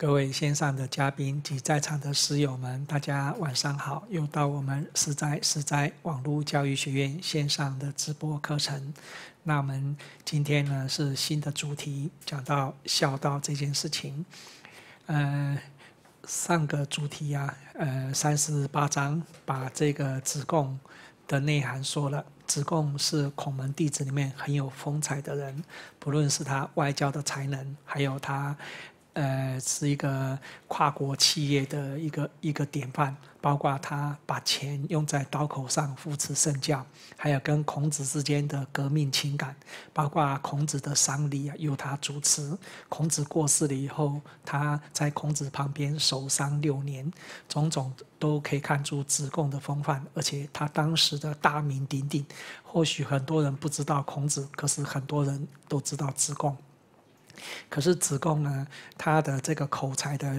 各位线上的嘉宾及在场的师友们，大家晚上好！又到我们实在实在网络教育学院线上的直播课程。那我们今天呢是新的主题，讲到孝道这件事情。呃，上个主题呀，呃，三十八章把这个子贡的内涵说了。子贡是孔门弟子里面很有风采的人，不论是他外交的才能，还有他。呃，是一个跨国企业的一个一个典范，包括他把钱用在刀口上扶持圣教，还有跟孔子之间的革命情感，包括孔子的丧礼啊，由他主持。孔子过世了以后，他在孔子旁边守丧六年，种种都可以看出子贡的风范，而且他当时的大名鼎鼎，或许很多人不知道孔子，可是很多人都知道子贡。可是子贡呢，他的这个口才的，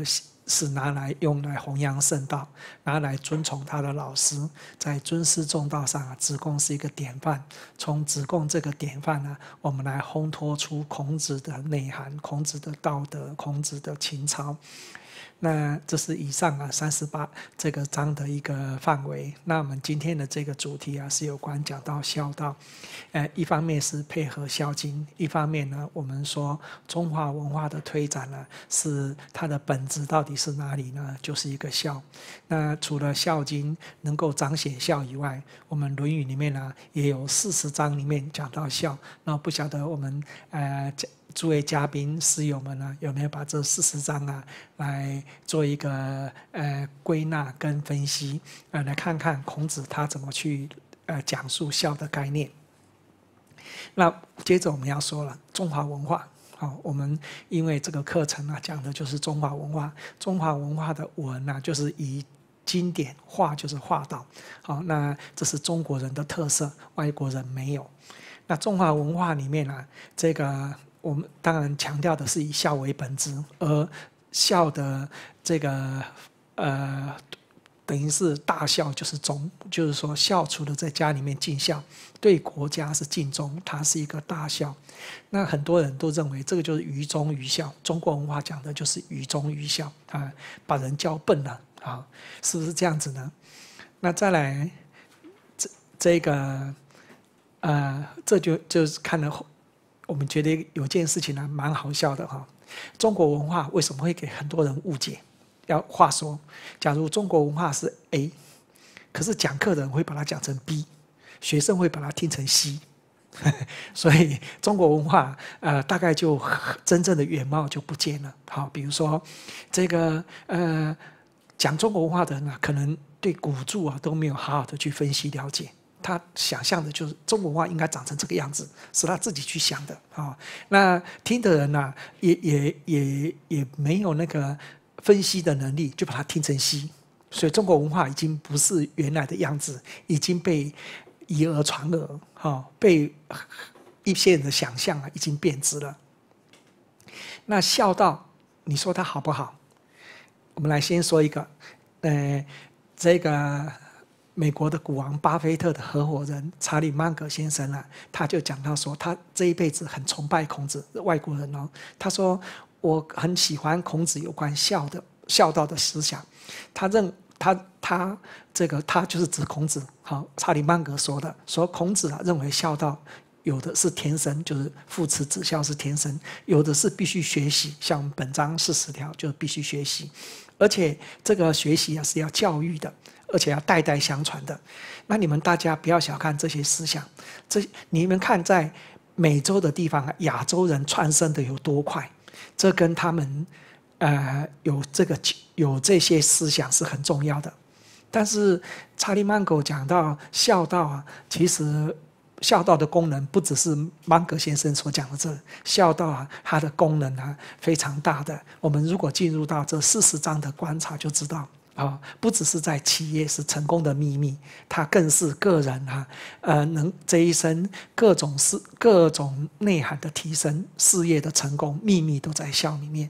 是拿来用来弘扬圣道，拿来尊崇他的老师，在尊师重道上啊，子贡是一个典范。从子贡这个典范呢，我们来烘托出孔子的内涵、孔子的道德、孔子的情操。那这是以上啊三十八这个章的一个范围。那我们今天的这个主题啊是有关讲到孝道，呃，一方面是配合《孝经》，一方面呢，我们说中华文化的推展呢，是它的本质到底是哪里呢？就是一个孝。那除了《孝经》能够彰显孝以外，我们《论语》里面呢也有四十章里面讲到孝。那不晓得我们呃讲。诸位嘉宾、师友们呢，有没有把这四十章啊来做一个呃归纳跟分析啊？来看看孔子他怎么去呃讲述孝的概念。那接着我们要说了，中华文化好，我们因为这个课程呢讲的就是中华文化，中华文化的文呢就是以经典，化就是化道，好，那这是中国人的特色，外国人没有。那中华文化里面呢，这个。我们当然强调的是以孝为本质，而孝的这个呃，等于是大孝就是忠，就是说孝除了在家里面尽孝，对国家是尽忠，它是一个大孝。那很多人都认为这个就是愚忠愚孝，中国文化讲的就是愚忠愚孝啊，把人教笨了啊，是不是这样子呢？那再来这这个呃，这就就是看了后。我们觉得有件事情呢，蛮好笑的哈。中国文化为什么会给很多人误解？要话说，假如中国文化是 A，可是讲课人会把它讲成 B，学生会把它听成 C，所以中国文化呃大概就真正的原貌就不见了。好，比如说这个呃讲中国文化的人啊，可能对古著啊都没有好好的去分析了解。他想象的就是中国文化应该长成这个样子，是他自己去想的啊。那听的人呢，也也也也没有那个分析的能力，就把它听成西。所以中国文化已经不是原来的样子，已经被以讹传讹，哈，被一些人的想象啊，已经变质了。那孝道，你说它好不好？我们来先说一个，呃，这个。美国的股王巴菲特的合伙人查理曼格先生啊，他就讲到说，他这一辈子很崇拜孔子，外国人哦，他说我很喜欢孔子有关孝的孝道的思想，他认他他这个他就是指孔子。好，查理曼格说的说孔子啊认为孝道有的是天神，就是父慈子孝是天神；有的是必须学习，像本章四十条就是必须学习，而且这个学习啊是要教育的。而且要代代相传的，那你们大家不要小看这些思想，这你们看在美洲的地方，亚洲人窜升的有多快，这跟他们呃有这个有这些思想是很重要的。但是查理曼格讲到孝道啊，其实孝道的功能不只是芒格先生所讲的这孝道啊，它的功能啊非常大的。我们如果进入到这四十章的观察，就知道。啊，不只是在企业是成功的秘密，它更是个人啊，呃，能这一生各种事、各种内涵的提升、事业的成功秘密都在笑里面。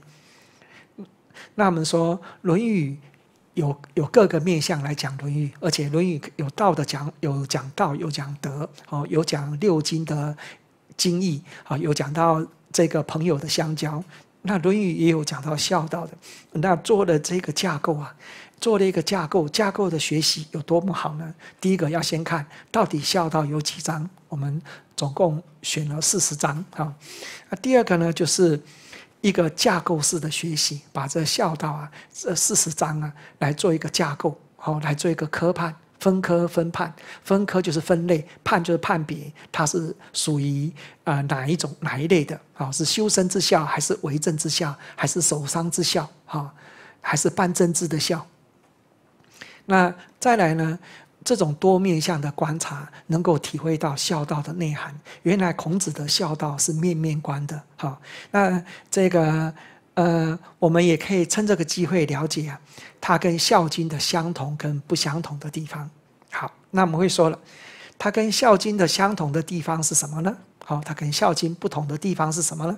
那我们说《论语》有有各个面向来讲《论语》，而且《论语》有道的讲，有讲道，有讲德，哦，有讲六经的经义，啊，有讲到这个朋友的相交。那《论语》也有讲到孝道的，那做的这个架构啊。做了一个架构，架构的学习有多么好呢？第一个要先看到底孝道有几章，我们总共选了四十章啊。那第二个呢，就是一个架构式的学习，把这孝道啊这四十章啊来做一个架构，好，来做一个科判，分科分判，分科就是分类，判就是判别，它是属于啊哪一种哪一类的？哦，是修身之孝，还是为政之孝，还是守丧之孝？哈，还是办政治的孝？那再来呢？这种多面向的观察，能够体会到孝道的内涵。原来孔子的孝道是面面观的。好，那这个呃，我们也可以趁这个机会了解啊，它跟《孝经》的相同跟不相同的地方。好，那我们会说了，它跟《孝经》的相同的地方是什么呢？好，它跟《孝经》不同的地方是什么呢？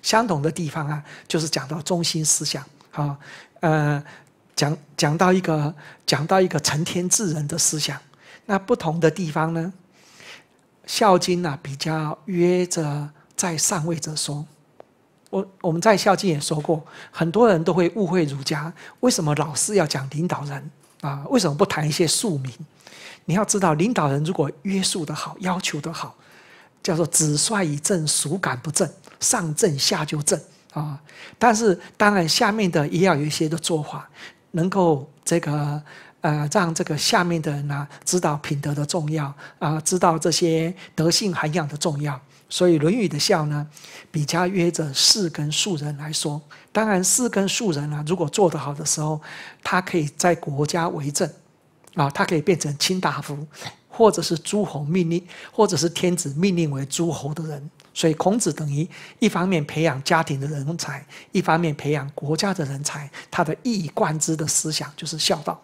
相同的地方啊，就是讲到中心思想。好，呃。讲讲到一个讲到一个成天治人的思想，那不同的地方呢？《孝经》呢比较约着在上位者说。我我们在《孝经》也说过，很多人都会误会儒家，为什么老是要讲领导人啊？为什么不谈一些庶民？你要知道，领导人如果约束的好，要求的好，叫做子率以正，孰感不正？上正下就正啊！但是当然下面的也要有一些的做法。能够这个呃让这个下面的人呢知道品德的重要啊，知道这些德性涵养的重要。所以《论语》的孝呢，比较约着士跟庶人来说，当然士跟庶人啊，如果做得好的时候，他可以在国家为政啊，他可以变成卿大夫，或者是诸侯命令，或者是天子命令为诸侯的人。所以，孔子等于一方面培养家庭的人才，一方面培养国家的人才。他的一以贯之的思想就是孝道。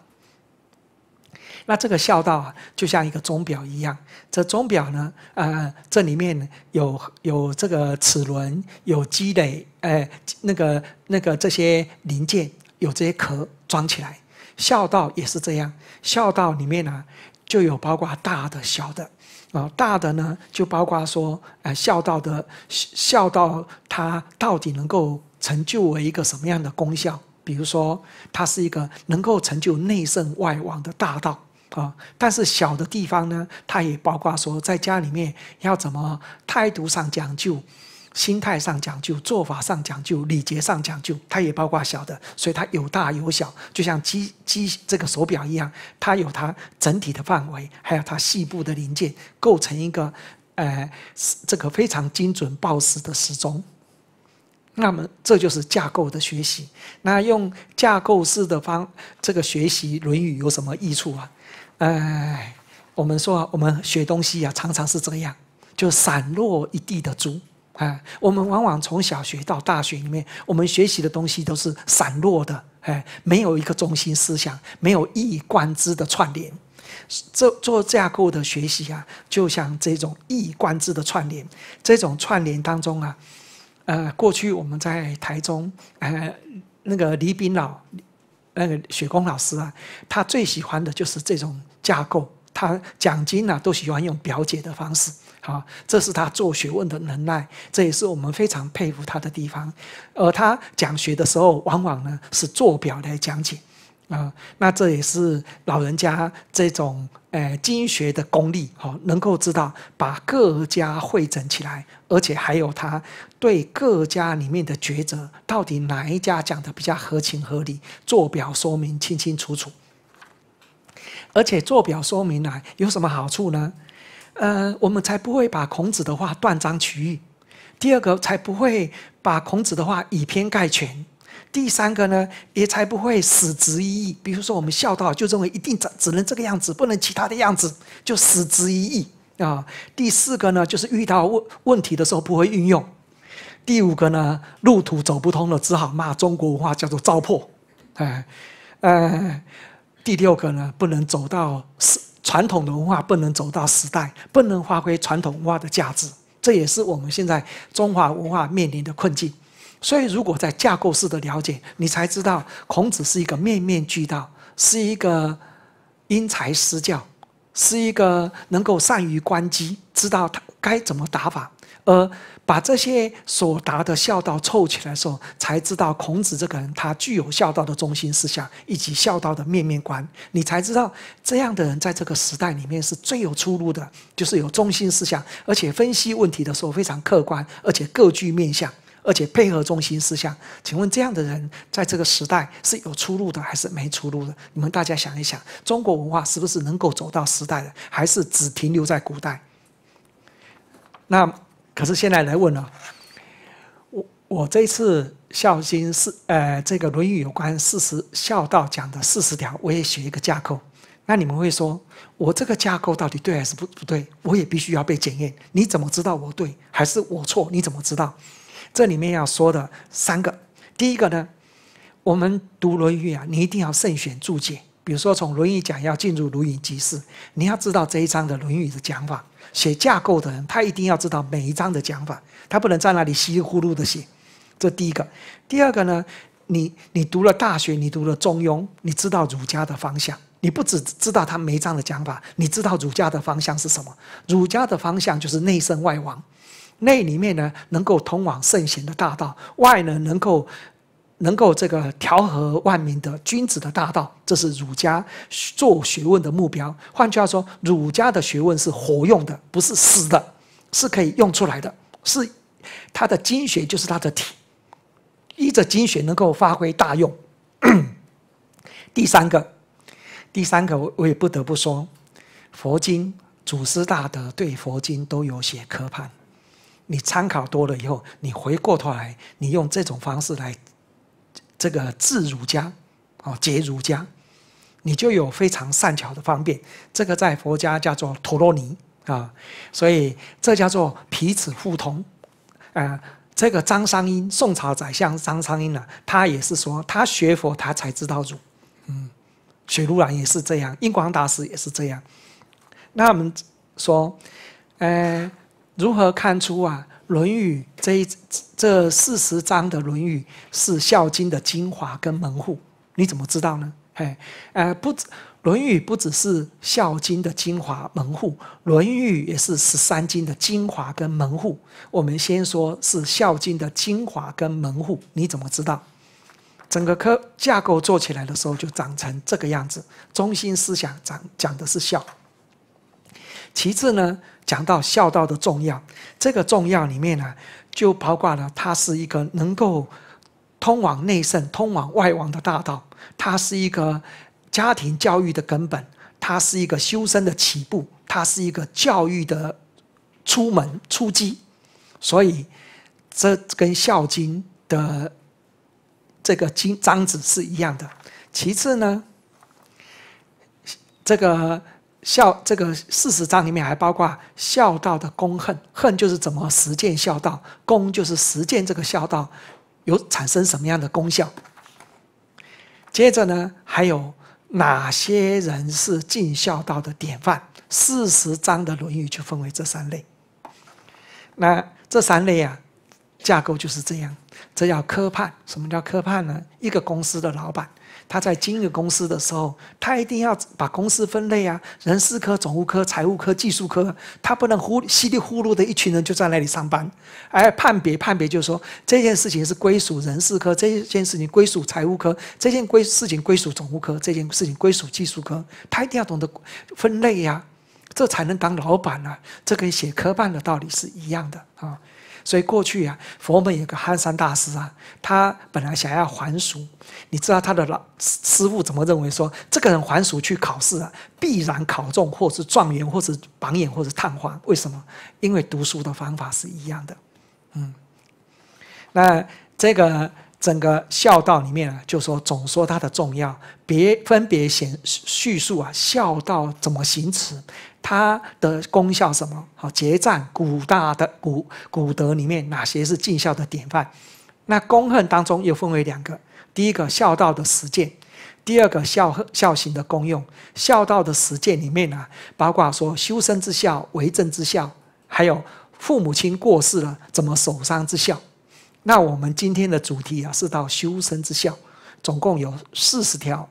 那这个孝道啊，就像一个钟表一样。这钟表呢，呃，这里面有有这个齿轮，有积累，呃，那个那个这些零件，有这些壳装起来。孝道也是这样，孝道里面呢，就有包括大的、小的。啊，大的呢，就包括说，哎，孝道的孝道，它到底能够成就为一个什么样的功效？比如说，它是一个能够成就内圣外王的大道啊。但是小的地方呢，它也包括说，在家里面要怎么态度上讲究。心态上讲究，做法上讲究，礼节上讲究，它也包括小的，所以它有大有小，就像机机这个手表一样，它有它整体的范围，还有它细部的零件构成一个，呃，这个非常精准报时的时钟。那么这就是架构的学习。那用架构式的方这个学习《论语》有什么益处啊？呃，我们说我们学东西啊，常常是这样，就散落一地的珠。啊，我们往往从小学到大学里面，我们学习的东西都是散落的，哎，没有一个中心思想，没有一以贯之的串联。做做架构的学习啊，就像这种一以贯之的串联。这种串联当中啊，呃，过去我们在台中，呃，那个李炳老，那个雪公老师啊，他最喜欢的就是这种架构。他讲经呢，都喜欢用表解的方式。啊，这是他做学问的能耐，这也是我们非常佩服他的地方。而他讲学的时候，往往呢是做表来讲解啊，那这也是老人家这种哎经学的功力，好能够知道把各家会诊起来，而且还有他对各家里面的抉择，到底哪一家讲的比较合情合理，做表说明清清楚楚。而且做表说明来有什么好处呢？呃，我们才不会把孔子的话断章取义；第二个，才不会把孔子的话以偏概全；第三个呢，也才不会死执一意。比如说，我们孝道就认为一定只只能这个样子，不能其他的样子，就死执一意啊。第四个呢，就是遇到问问题的时候不会运用；第五个呢，路途走不通了，只好骂中国文化叫做糟粕，哎，呃，第六个呢，不能走到是。传统的文化不能走到时代，不能发挥传统文化的价值，这也是我们现在中华文化面临的困境。所以，如果在架构式的了解，你才知道孔子是一个面面俱到，是一个因材施教，是一个能够善于关机，知道他。该怎么打法？而把这些所答的孝道凑起来的时候，才知道孔子这个人他具有孝道的中心思想，以及孝道的面面观。你才知道这样的人在这个时代里面是最有出路的，就是有中心思想，而且分析问题的时候非常客观，而且各具面相，而且配合中心思想。请问这样的人在这个时代是有出路的，还是没出路的？你们大家想一想，中国文化是不是能够走到时代的，还是只停留在古代？那可是现在来问了，我我这次孝心是呃这个论语有关四十孝道讲的四十条，我也写一个架构。那你们会说我这个架构到底对还是不不对？我也必须要被检验。你怎么知道我对还是我错？你怎么知道？这里面要说的三个，第一个呢，我们读论语啊，你一定要慎选注解。比如说从论语讲要进入如语即事，你要知道这一章的论语的讲法。写架构的人，他一定要知道每一章的讲法，他不能在那里稀里糊涂的写。这第一个，第二个呢？你你读了大学，你读了《中庸》，你知道儒家的方向。你不只知道他每一章的讲法，你知道儒家的方向是什么？儒家的方向就是内圣外王。内里面呢，能够通往圣贤的大道；外呢，能够。能够这个调和万民的君子的大道，这是儒家做学问的目标。换句话说，儒家的学问是活用的，不是死的，是可以用出来的。是他的经学，就是他的体，依着经学能够发挥大用。第三个，第三个，我也不得不说，佛经祖师大德对佛经都有些磕绊。你参考多了以后，你回过头来，你用这种方式来。这个智儒家，啊，解儒家，你就有非常善巧的方便。这个在佛家叫做陀罗尼啊，所以这叫做彼此互通。啊，这个张商英，宋朝宰相张商英呢，他也是说，他学佛，他才知道儒。嗯，雪如兰也是这样，印光大师也是这样。那我们说，呃，如何看出啊？《论语》这一这四十章的《论语》是孝经的精华跟门户，你怎么知道呢？嘿，呃，不，《论语》不只是孝经的精华门户，《论语》也是十三经的精华跟门户。我们先说是孝经的精华跟门户，你怎么知道？整个科架构做起来的时候，就长成这个样子。中心思想讲讲的是孝。其次呢，讲到孝道的重要，这个重要里面呢，就包括了它是一个能够通往内圣、通往外王的大道，它是一个家庭教育的根本，它是一个修身的起步，它是一个教育的出门出击。所以，这跟《孝经》的这个经章子是一样的。其次呢，这个。孝这个四十章里面还包括孝道的功、恨，恨就是怎么实践孝道，功就是实践这个孝道有产生什么样的功效。接着呢，还有哪些人是尽孝道的典范？四十章的《论语》就分为这三类。那这三类啊，架构就是这样，这叫科判。什么叫科判呢？一个公司的老板。他在经营公司的时候，他一定要把公司分类啊，人事科、总务科、财务科、技术科，他不能呼稀里呼噜的一群人就在那里上班，而判别判别就是说这件事情是归属人事科，这件事情归属财务科，这件归事情归属总务科，这件事情归属技术科，他一定要懂得分类呀，这才能当老板啊，这跟写科办的道理是一样的啊。所以过去啊，佛门有个憨山大师啊，他本来想要还俗，你知道他的老师傅怎么认为？说这个人还俗去考试啊，必然考中，或是状元，或是榜眼，或是探花。为什么？因为读书的方法是一样的。嗯，那这个。整个孝道里面啊，就说总说它的重要，别分别显叙述啊，孝道怎么行持，它的功效什么好？结赞古大的古古德里面哪些是尽孝的典范？那功恨当中又分为两个：，第一个孝道的实践，第二个孝孝行的功用。孝道的实践里面啊，包括说修身之孝、为政之孝，还有父母亲过世了怎么守丧之孝。那我们今天的主题啊，是到修身之孝，总共有四十条，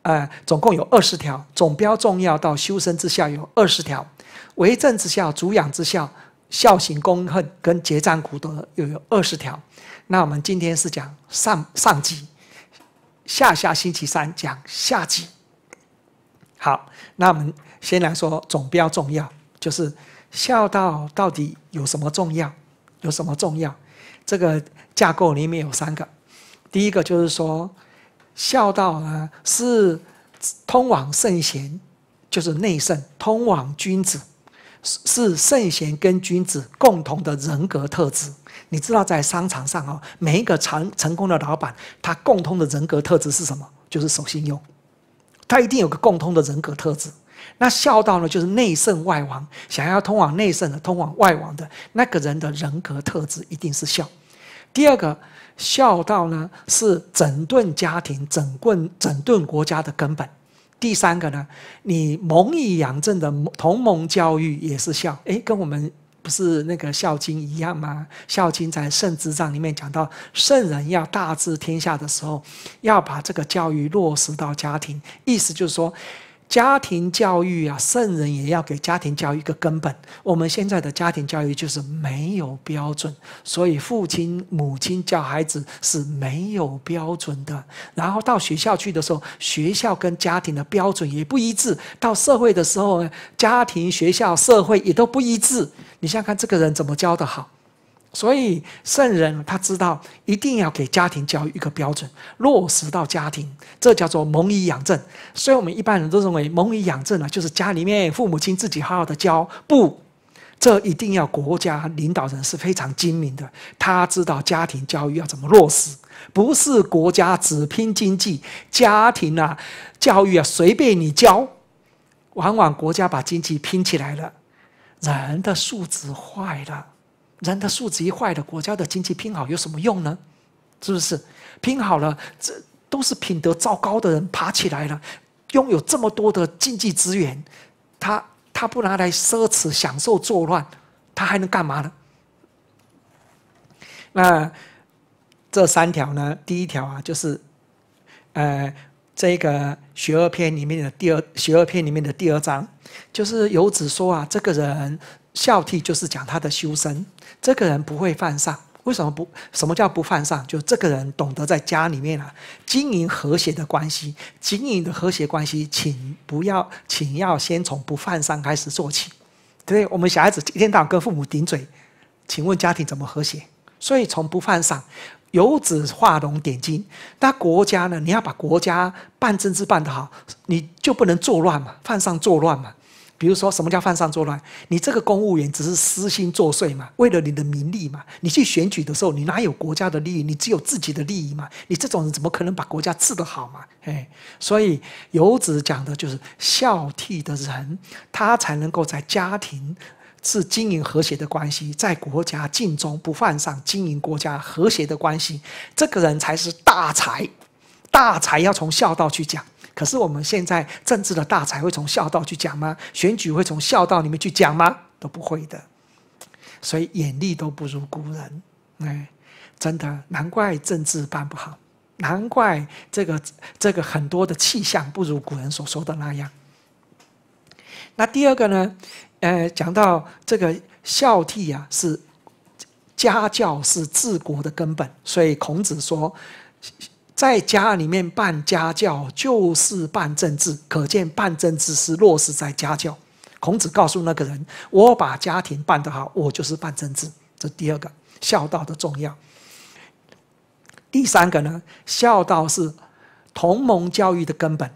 呃，总共有二十条，总标重要到修身之孝有二十条，为政之孝、主养之孝、孝行公恨跟结善古德又有二十条。那我们今天是讲上上集，下下星期三讲下集。好，那我们先来说总标重要，就是孝道到底有什么重要，有什么重要？这个架构里面有三个，第一个就是说，孝道呢是通往圣贤，就是内圣；通往君子，是圣贤跟君子共同的人格特质。你知道在商场上哦，每一个成成功的老板，他共通的人格特质是什么？就是守信用，他一定有个共通的人格特质。那孝道呢，就是内圣外王。想要通往内圣的，通往外王的那个人的人格特质，一定是孝。第二个，孝道呢，是整顿家庭、整顿整顿国家的根本。第三个呢，你蒙以养正的同盟教育也是孝。诶，跟我们不是那个《孝经》一样吗？《孝经》在圣之章里面讲到，圣人要大治天下的时候，要把这个教育落实到家庭，意思就是说。家庭教育啊，圣人也要给家庭教育一个根本。我们现在的家庭教育就是没有标准，所以父亲、母亲教孩子是没有标准的。然后到学校去的时候，学校跟家庭的标准也不一致；到社会的时候，家庭、学校、社会也都不一致。你想想看，这个人怎么教的好？所以，圣人他知道一定要给家庭教育一个标准，落实到家庭，这叫做蒙以养正。所以我们一般人都认为蒙以养正呢，就是家里面父母亲自己好好的教。不，这一定要国家领导人是非常精明的，他知道家庭教育要怎么落实。不是国家只拼经济，家庭啊教育啊随便你教，往往国家把经济拼起来了，人的素质坏了。人的素质一坏了，国家的经济拼好有什么用呢？是不是拼好了，这都是品德糟糕的人爬起来了，拥有这么多的经济资源，他他不拿来奢侈享受作乱，他还能干嘛呢？那这三条呢？第一条啊，就是呃，这个《学二篇》里面的第二，《学二篇》里面的第二章，就是有子说啊，这个人孝悌就是讲他的修身。这个人不会犯上，为什么不？什么叫不犯上？就这个人懂得在家里面啊经营和谐的关系，经营的和谐关系，请不要，请要先从不犯上开始做起。对，我们小孩子一天到跟父母顶嘴，请问家庭怎么和谐？所以从不犯上，游子画龙点睛。那国家呢？你要把国家办政治办得好，你就不能作乱嘛，犯上作乱嘛。比如说，什么叫犯上作乱？你这个公务员只是私心作祟嘛，为了你的名利嘛。你去选举的时候，你哪有国家的利益？你只有自己的利益嘛。你这种人怎么可能把国家治得好嘛？哎，所以游子讲的就是孝悌的人，他才能够在家庭是经营和谐的关系，在国家尽忠不犯上，经营国家和谐的关系。这个人才是大才。大才要从孝道去讲。可是我们现在政治的大才会从孝道去讲吗？选举会从孝道里面去讲吗？都不会的，所以眼力都不如古人，哎，真的，难怪政治办不好，难怪这个这个很多的气象不如古人所说的那样。那第二个呢？呃，讲到这个孝悌啊，是家教，是治国的根本，所以孔子说。在家里面办家教就是办政治，可见办政治是落实在家教。孔子告诉那个人：“我把家庭办得好，我就是办政治。”这第二个孝道的重要。第三个呢，孝道是同盟教育的根本。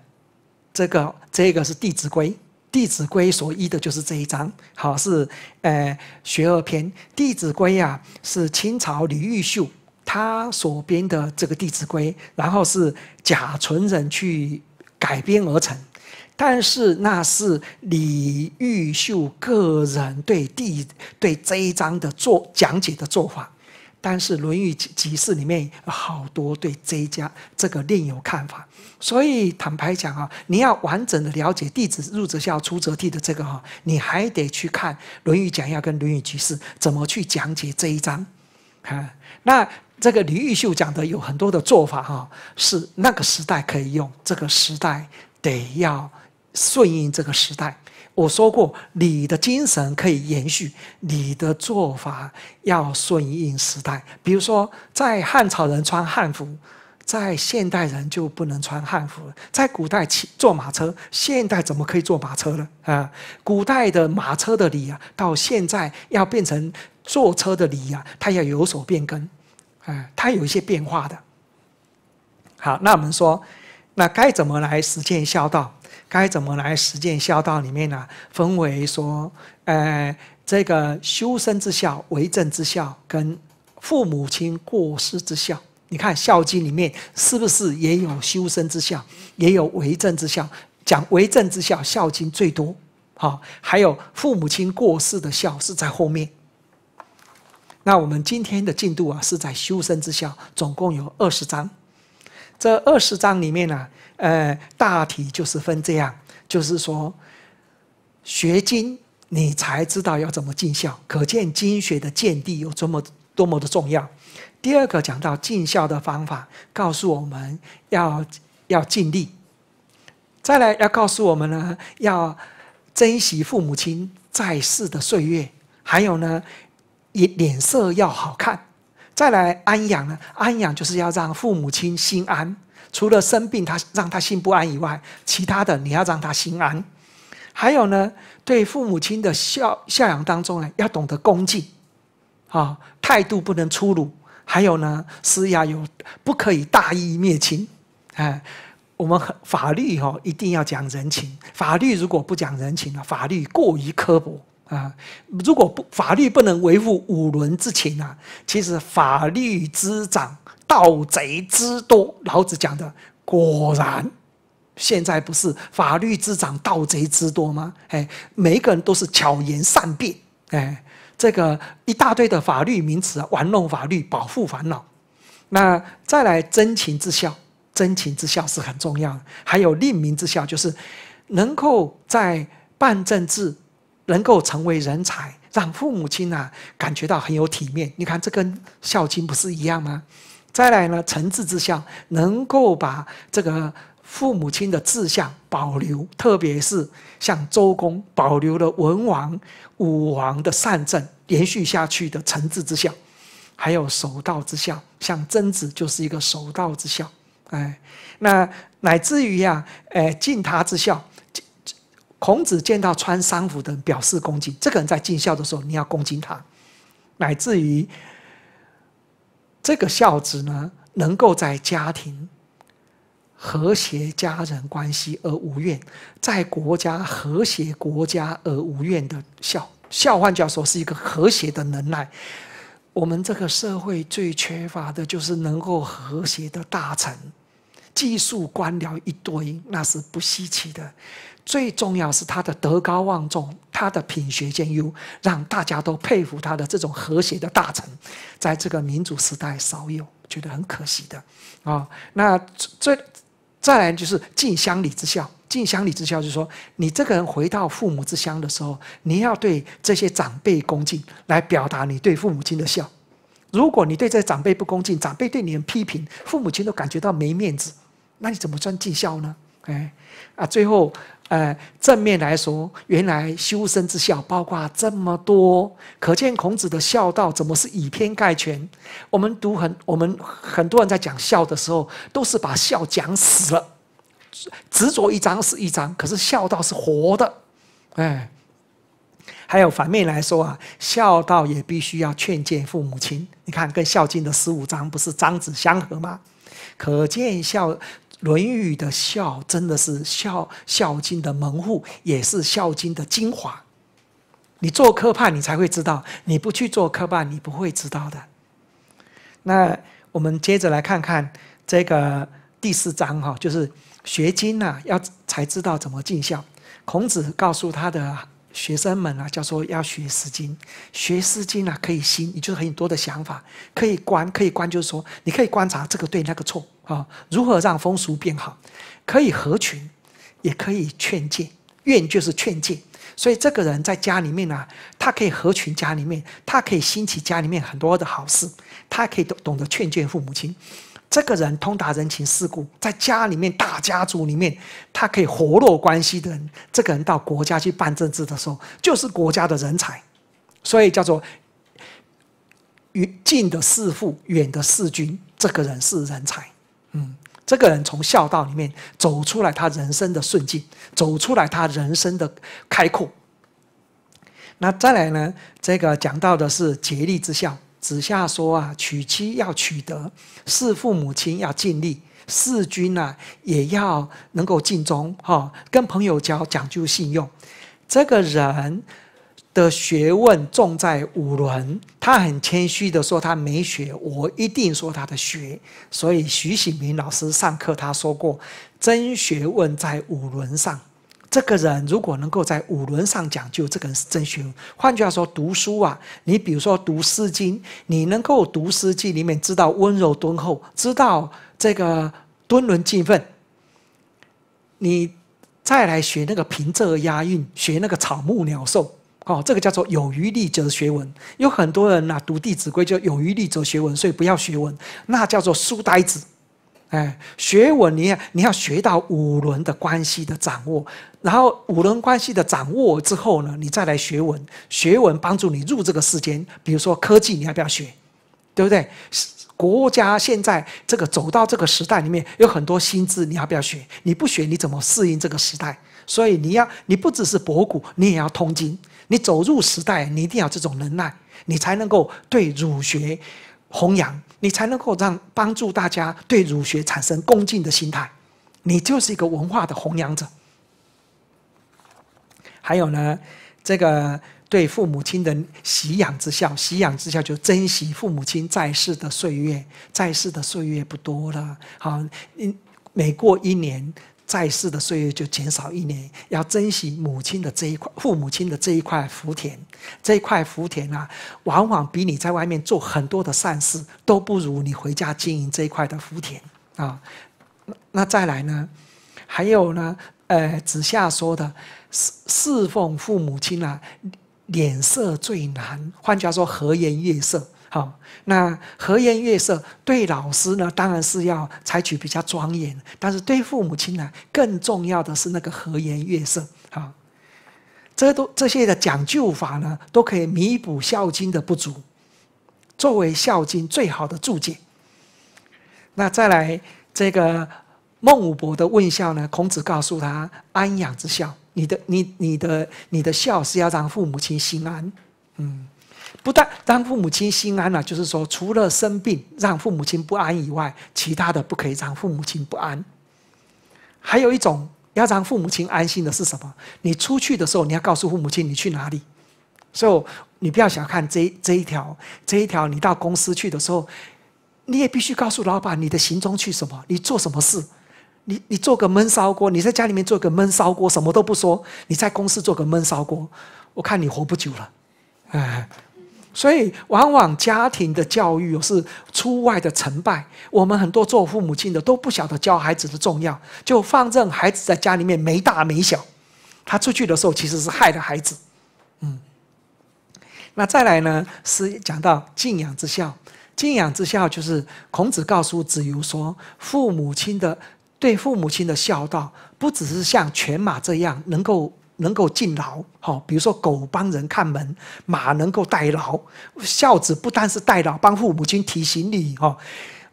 这个这个是《弟子规》，《弟子规》所依的就是这一章。好，是呃，学而篇，《弟子规》呀，是清朝李毓秀。他所编的这个《弟子规》，然后是贾存仁去改编而成，但是那是李毓秀个人对第对这一章的做讲解的做法。但是《论语集释》里面好多对这一家这个另有看法。所以坦白讲啊，你要完整的了解“弟子入则孝，出则悌”的这个哈，你还得去看《论语讲要》跟《论语集释》怎么去讲解这一章啊。那这个李玉秀讲的有很多的做法哈，是那个时代可以用，这个时代得要顺应这个时代。我说过，你的精神可以延续，你的做法要顺应时代。比如说，在汉朝人穿汉服，在现代人就不能穿汉服了；在古代骑坐马车，现代怎么可以坐马车了啊？古代的马车的礼呀，到现在要变成坐车的礼呀，它要有所变更。哎，它有一些变化的。好，那我们说，那该怎么来实践孝道？该怎么来实践孝道？里面呢，分为说，呃，这个修身之孝、为政之孝跟父母亲过世之孝。你看《孝经》里面是不是也有修身之孝，也有为政之孝？讲为政之孝，《孝经》最多。好，还有父母亲过世的孝是在后面。那我们今天的进度啊，是在修身之孝，总共有二十章。这二十章里面呢，呃，大体就是分这样，就是说，学经你才知道要怎么尽孝，可见经学的见地有这么多么的重要。第二个讲到尽孝的方法，告诉我们要要尽力，再来要告诉我们呢，要珍惜父母亲在世的岁月，还有呢。脸色要好看，再来安养呢？安养就是要让父母亲心安，除了生病他让他心不安以外，其他的你要让他心安。还有呢，对父母亲的孝孝养当中呢，要懂得恭敬啊，态度不能粗鲁。还有呢，施压有不可以大义灭亲。哎，我们法律哦，一定要讲人情。法律如果不讲人情了，法律过于刻薄。啊，如果不法律不能维护五伦之情啊，其实法律之长，盗贼之多。老子讲的，果然，现在不是法律之长，盗贼之多吗？哎，每一个人都是巧言善辩，哎，这个一大堆的法律名词玩弄法律，保护烦恼。那再来真情之效，真情之效是很重要。还有令名之效，就是能够在办政治。能够成为人才，让父母亲啊感觉到很有体面。你看，这跟孝经不是一样吗？再来呢，诚志之孝，能够把这个父母亲的志向保留，特别是像周公保留了文王、武王的善政，延续下去的诚志之孝，还有守道之孝，像曾子就是一个守道之孝。哎，那乃至于呀，哎，敬他之孝。孔子见到穿丧服的人，表示恭敬。这个人在尽孝的时候，你要恭敬他，乃至于这个孝子呢，能够在家庭和谐家人关系而无怨，在国家和谐国家而无怨的孝。孝换句话说，是一个和谐的能耐。我们这个社会最缺乏的就是能够和谐的大臣。技术官僚一堆，那是不稀奇的。最重要是他的德高望重，他的品学兼优，让大家都佩服他的这种和谐的大臣，在这个民主时代少有，觉得很可惜的啊。那最再来就是尽乡里之孝，尽乡里之孝就是说，你这个人回到父母之乡的时候，你要对这些长辈恭敬，来表达你对父母亲的孝。如果你对这长辈不恭敬，长辈对你批评，父母亲都感觉到没面子。那你怎么算尽孝呢？哎，啊，最后，呃，正面来说，原来修身之孝包括这么多，可见孔子的孝道怎么是以偏概全。我们读很，我们很多人在讲孝的时候，都是把孝讲死了，执着一张是一张，可是孝道是活的，哎。还有反面来说啊，孝道也必须要劝谏父母亲。你看，跟孝经的十五章不是章子相合吗？可见孝。《论语》的孝真的是孝孝经的门户，也是孝经的精华。你做科判，你才会知道；你不去做科判，你不会知道的。那我们接着来看看这个第四章哈，就是学经呐，要才知道怎么尽孝。孔子告诉他的学生们啊，就说要学《诗经》，学《诗经》啊，可以心，也就是很多的想法，可以观，可以观，就是说，你可以观察这个对那个错。啊，如何让风俗变好？可以合群，也可以劝诫。愿就是劝诫，所以这个人在家里面呢，他可以合群；家里面他可以兴起家里面很多的好事，他可以懂懂得劝诫父母亲。这个人通达人情世故，在家里面大家族里面，他可以活络关系的人。这个人到国家去办政治的时候，就是国家的人才。所以叫做远近的弑父，远的弑君。这个人是人才。嗯，这个人从孝道里面走出来，他人生的顺境，走出来他人生的开阔。那再来呢？这个讲到的是竭力之孝。子夏说啊，娶妻要娶得，侍父母亲要尽力，侍君啊也要能够尽忠。哈，跟朋友交讲究信用。这个人。的学问重在五伦，他很谦虚的说他没学，我一定说他的学。所以徐喜明老师上课他说过，真学问在五伦上。这个人如果能够在五伦上讲究，这个人是真学问。换句话说，读书啊，你比如说读《诗经》，你能够读《诗经》里面知道温柔敦厚，知道这个敦伦尽分，你再来学那个平仄押韵，学那个草木鸟兽。哦，这个叫做有余力则学文。有很多人呐，读《弟子规》就有余力则学文，所以不要学文，那叫做书呆子。哎，学文，你要你要学到五伦的关系的掌握，然后五伦关系的掌握之后呢，你再来学文。学文帮助你入这个世间。比如说科技，你要不要学？对不对？国家现在这个走到这个时代里面，有很多新知，你要不要学？你不学，你怎么适应这个时代？所以你要你不只是博古，你也要通今。你走入时代，你一定要这种能耐，你才能够对儒学弘扬，你才能够让帮助大家对儒学产生恭敬的心态。你就是一个文化的弘扬者。还有呢，这个对父母亲的“喜养之孝”，“喜养之孝”就珍惜父母亲在世的岁月，在世的岁月不多了。好，每过一年。在世的岁月就减少一年，要珍惜母亲的这一块父母亲的这一块福田，这一块福田啊，往往比你在外面做很多的善事都不如你回家经营这一块的福田啊。那再来呢？还有呢？呃，子夏说的侍侍奉父母亲啊，脸色最难，换句话说，和颜悦色。哦，那和颜悦色对老师呢，当然是要采取比较庄严；但是对父母亲呢，更重要的是那个和颜悦色。好，这都这些的讲究法呢，都可以弥补《孝经》的不足，作为《孝经》最好的注解。那再来这个孟武伯的问孝呢，孔子告诉他：“安养之孝，你的你你的你的孝是要让父母亲心安。”嗯。不但让父母亲心安了，就是说，除了生病让父母亲不安以外，其他的不可以让父母亲不安。还有一种要让父母亲安心的是什么？你出去的时候，你要告诉父母亲你去哪里。所以你不要小看这这一条，这一条。你到公司去的时候，你也必须告诉老板你的行踪去什么，你做什么事。你你做个闷烧锅，你在家里面做个闷烧锅，什么都不说。你在公司做个闷烧锅，我看你活不久了。哎。所以，往往家庭的教育是出外的成败。我们很多做父母亲的都不晓得教孩子的重要，就放任孩子在家里面没大没小。他出去的时候其实是害了孩子。嗯，那再来呢是讲到敬仰之孝。敬仰之孝就是孔子告诉子游说，父母亲的对父母亲的孝道，不只是像犬马这样能够。能够尽劳，好，比如说狗帮人看门，马能够代劳。孝子不单是代劳，帮父母亲提行李，哈，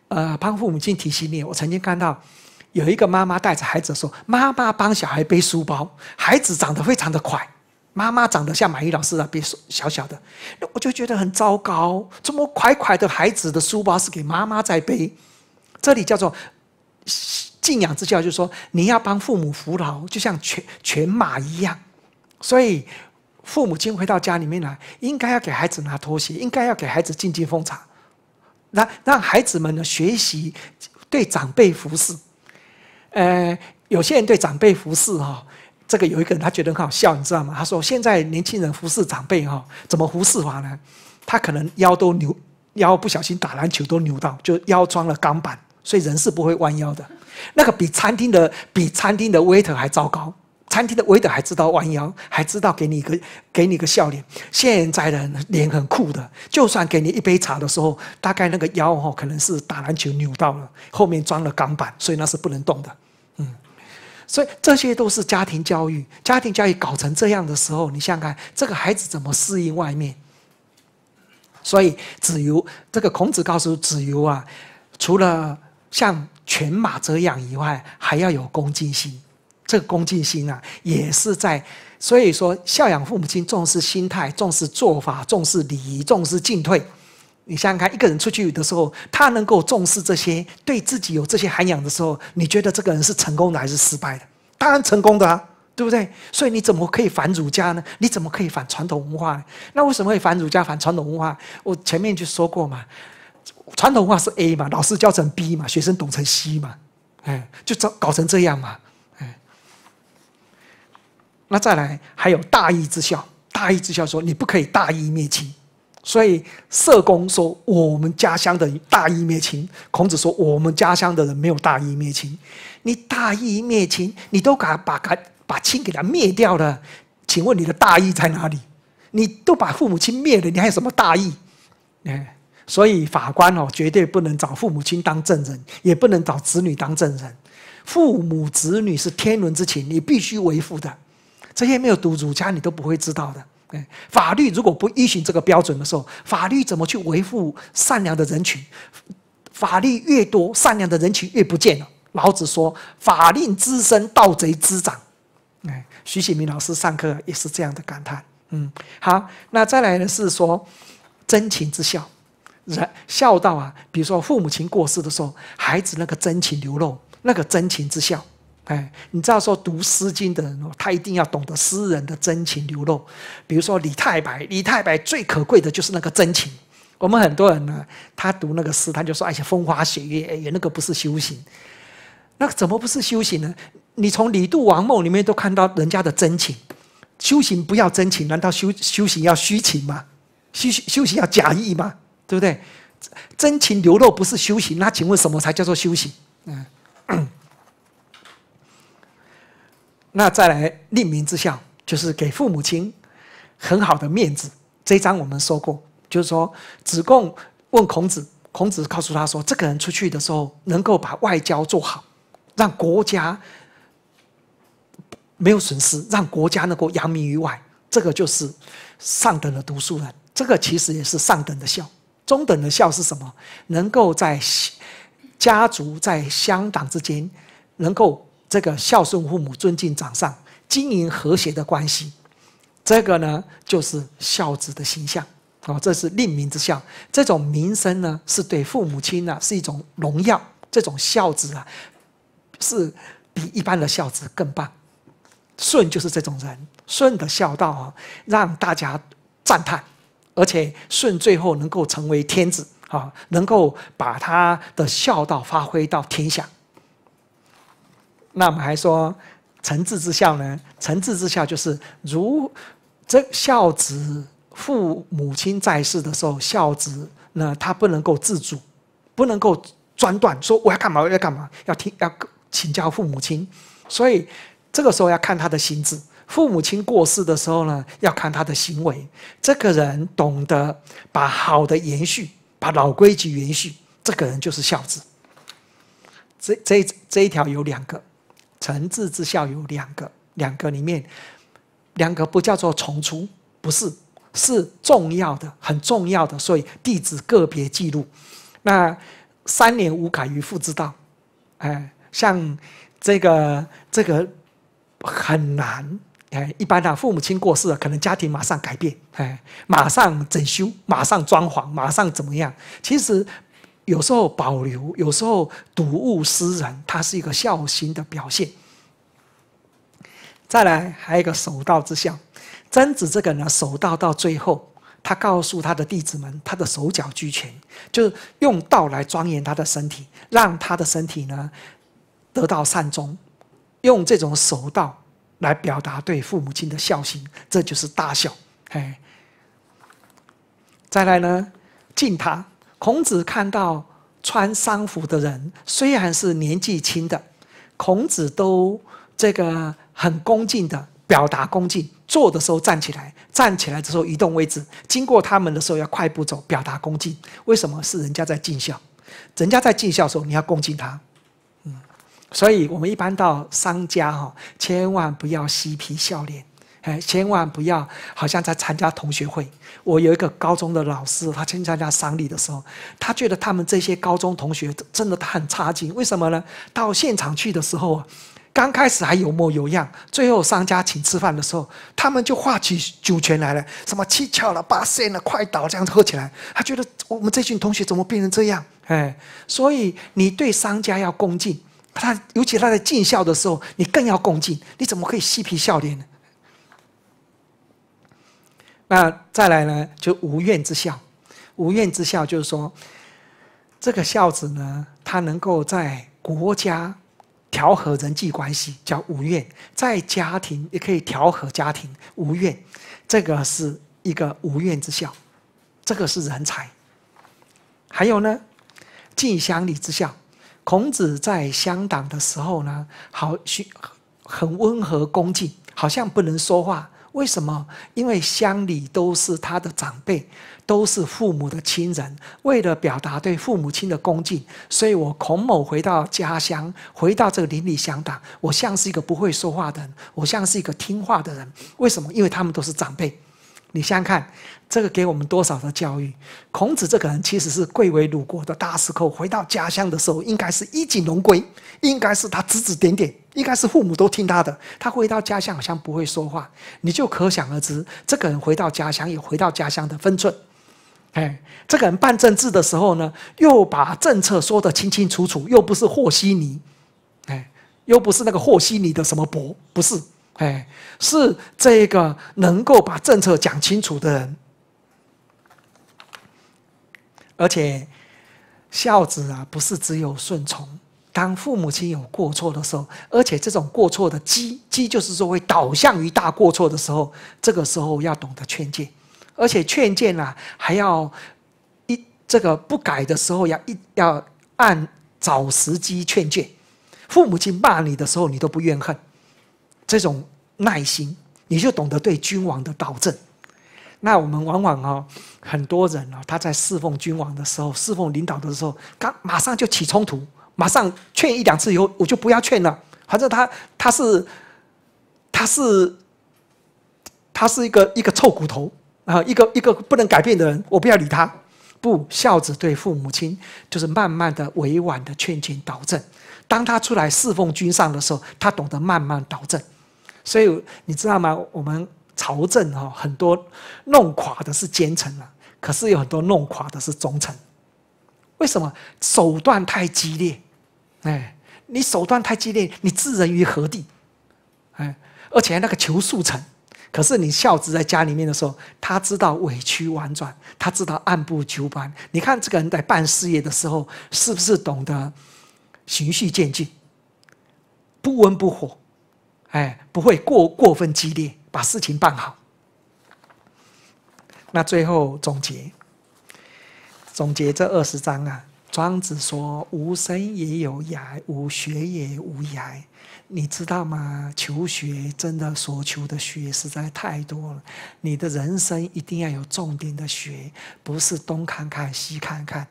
呃，帮父母亲提行李。我曾经看到有一个妈妈带着孩子说：“妈妈帮小孩背书包，孩子长得非常的快，妈妈长得像马伊老师啊，别说小小的，我就觉得很糟糕。这么快快的孩子的书包是给妈妈在背，这里叫做。”敬仰之教，就说你要帮父母服劳，就像犬犬马一样。所以父母亲回到家里面来，应该要给孩子拿拖鞋，应该要给孩子敬敬奉茶，让让孩子们呢学习对长辈服侍。呃，有些人对长辈服侍哈，这个有一个人他觉得很好笑，你知道吗？他说现在年轻人服侍长辈哈，怎么服侍法呢？他可能腰都扭，腰不小心打篮球都扭到，就腰装了钢板，所以人是不会弯腰的。那个比餐厅的比餐厅的 waiter 还糟糕，餐厅的 waiter 还知道弯腰，还知道给你一个给你个笑脸，现在的人脸很酷的，就算给你一杯茶的时候，大概那个腰哈可能是打篮球扭到了，后面装了钢板，所以那是不能动的，嗯，所以这些都是家庭教育，家庭教育搞成这样的时候，你想想看，这个孩子怎么适应外面？所以子由这个孔子告诉子由啊，除了像。犬马则养以外，还要有恭敬心。这个恭敬心啊，也是在所以说孝养父母亲，重视心态，重视做法，重视礼仪，重视进退。你想想看，一个人出去的时候，他能够重视这些，对自己有这些涵养的时候，你觉得这个人是成功的还是失败的？当然成功的，对不对？所以你怎么可以反儒家呢？你怎么可以反传统文化？那为什么会反儒家、反传统文化？我前面就说过嘛。传统化是 A 嘛，老师教成 B 嘛，学生懂成 C 嘛，哎，就搞搞成这样嘛，哎。那再来还有大义之孝，大义之孝说你不可以大义灭亲，所以社公说我们家乡的大义灭亲，孔子说我们家乡的人没有大义灭亲，你大义灭亲，你都敢把敢把亲给他灭掉了，请问你的大义在哪里？你都把父母亲灭了，你还有什么大义？哎。所以法官哦，绝对不能找父母亲当证人，也不能找子女当证人。父母子女是天伦之情，你必须维护的。这些没有读儒家，你都不会知道的。哎，法律如果不依循这个标准的时候，法律怎么去维护善良的人群？法律越多，善良的人群越不见了。老子说：“法令滋生，盗贼滋长。”哎，徐启明老师上课也是这样的感叹。嗯，好，那再来呢是说真情之孝。然孝道啊，比如说父母亲过世的时候，孩子那个真情流露，那个真情之孝。哎，你知道说读《诗经》的人哦，他一定要懂得诗人的真情流露。比如说李太白，李太白最可贵的就是那个真情。我们很多人呢，他读那个诗，他就说：“哎呀，风花雪月，哎呀，那个不是修行。”那怎么不是修行呢？你从李杜王梦》里面都看到人家的真情。修行不要真情，难道修修行要虚情吗？修修行要假意吗？对不对？真情流露不是修行。那请问什么才叫做修行？嗯，那再来令名之孝，就是给父母亲很好的面子。这一章我们说过，就是说子贡问孔子，孔子告诉他说，这个人出去的时候能够把外交做好，让国家没有损失，让国家能够扬名于外，这个就是上等的读书人。这个其实也是上等的孝。中等的孝是什么？能够在家族在香港之间，能够这个孝顺父母、尊敬长上、经营和谐的关系，这个呢就是孝子的形象。哦，这是令民之孝，这种名声呢是对父母亲啊是一种荣耀。这种孝子啊，是比一般的孝子更棒。舜就是这种人，舜的孝道啊让大家赞叹。而且舜最后能够成为天子，啊，能够把他的孝道发挥到天下。那我们还说，臣子之孝呢？臣子之孝就是，如这孝子父母亲在世的时候，孝子呢，他不能够自主，不能够专断，说我要干嘛，我要干嘛，要听，要请教父母亲。所以这个时候要看他的心智。父母亲过世的时候呢，要看他的行为。这个人懂得把好的延续，把老规矩延续，这个人就是孝子。这这这一条有两个，诚子之孝有两个，两个里面两个不叫做从出，不是，是重要的，很重要的。所以弟子个别记录。那三年无改于父之道，哎，像这个这个很难。哎，一般呢，父母亲过世，了，可能家庭马上改变，哎，马上整修，马上装潢，马上怎么样？其实有时候保留，有时候睹物思人，它是一个孝心的表现。再来，还有一个守道之孝，曾子这个人守道到最后，他告诉他的弟子们，他的手脚俱全，就是用道来庄严他的身体，让他的身体呢得到善终，用这种守道。来表达对父母亲的孝心，这就是大孝。嘿，再来呢，敬他。孔子看到穿丧服的人，虽然是年纪轻的，孔子都这个很恭敬的表达恭敬。坐的时候站起来，站起来之后移动位置，经过他们的时候要快步走，表达恭敬。为什么？是人家在尽孝，人家在尽孝的时候，你要恭敬他。所以，我们一般到商家哈，千万不要嬉皮笑脸，哎，千万不要好像在参加同学会。我有一个高中的老师，他去参加商礼的时候，他觉得他们这些高中同学真的很差劲。为什么呢？到现场去的时候刚开始还有模有样，最后商家请吃饭的时候，他们就画起酒拳来了，什么七窍了八仙了，快倒这样子喝起来。他觉得我们这群同学怎么变成这样？哎，所以你对商家要恭敬。他尤其他在尽孝的时候，你更要恭敬。你怎么可以嬉皮笑脸呢？那再来呢？就无怨之孝。无怨之孝就是说，这个孝子呢，他能够在国家调和人际关系叫无怨，在家庭也可以调和家庭无怨。这个是一个无怨之孝，这个是人才。还有呢，尽乡里之孝。孔子在香港的时候呢，好，很温和恭敬，好像不能说话。为什么？因为乡里都是他的长辈，都是父母的亲人。为了表达对父母亲的恭敬，所以我孔某回到家乡，回到这个邻里乡党，我像是一个不会说话的人，我像是一个听话的人。为什么？因为他们都是长辈。你想想看，这个给我们多少的教育？孔子这个人其实是贵为鲁国的大司寇，回到家乡的时候，应该是一锦荣归，应该是他指指点点，应该是父母都听他的。他回到家乡好像不会说话，你就可想而知，这个人回到家乡有回到家乡的分寸。哎，这个人办政治的时候呢，又把政策说得清清楚楚，又不是和稀泥，哎，又不是那个和稀泥的什么伯，不是。哎，是这个能够把政策讲清楚的人，而且孝子啊，不是只有顺从。当父母亲有过错的时候，而且这种过错的积积，就是说会导向于大过错的时候，这个时候要懂得劝诫，而且劝诫呢，还要一这个不改的时候，要一要按找时机劝诫。父母亲骂你的时候，你都不怨恨，这种。耐心，你就懂得对君王的保证。那我们往往啊，很多人啊，他在侍奉君王的时候，侍奉领导的时候，刚马上就起冲突，马上劝一两次以后，我就不要劝了。反正他他是他是他是一个一个臭骨头啊，一个一个不能改变的人，我不要理他。不孝子对父母亲就是慢慢的委婉的劝谏导正。当他出来侍奉君上的时候，他懂得慢慢导正。所以你知道吗？我们朝政哈很多弄垮的是奸臣啊，可是有很多弄垮的是忠臣。为什么手段太激烈？哎，你手段太激烈，你置人于何地？哎，而且那个求速成，可是你孝子在家里面的时候，他知道委曲婉转，他知道按部就班。你看这个人在办事业的时候，是不是懂得循序渐进，不温不火？哎，不会过过分激烈，把事情办好。那最后总结，总结这二十章啊，庄子说：无生也有涯，无学也无涯。你知道吗？求学真的所求的学实在太多了，你的人生一定要有重点的学，不是东看看西看看。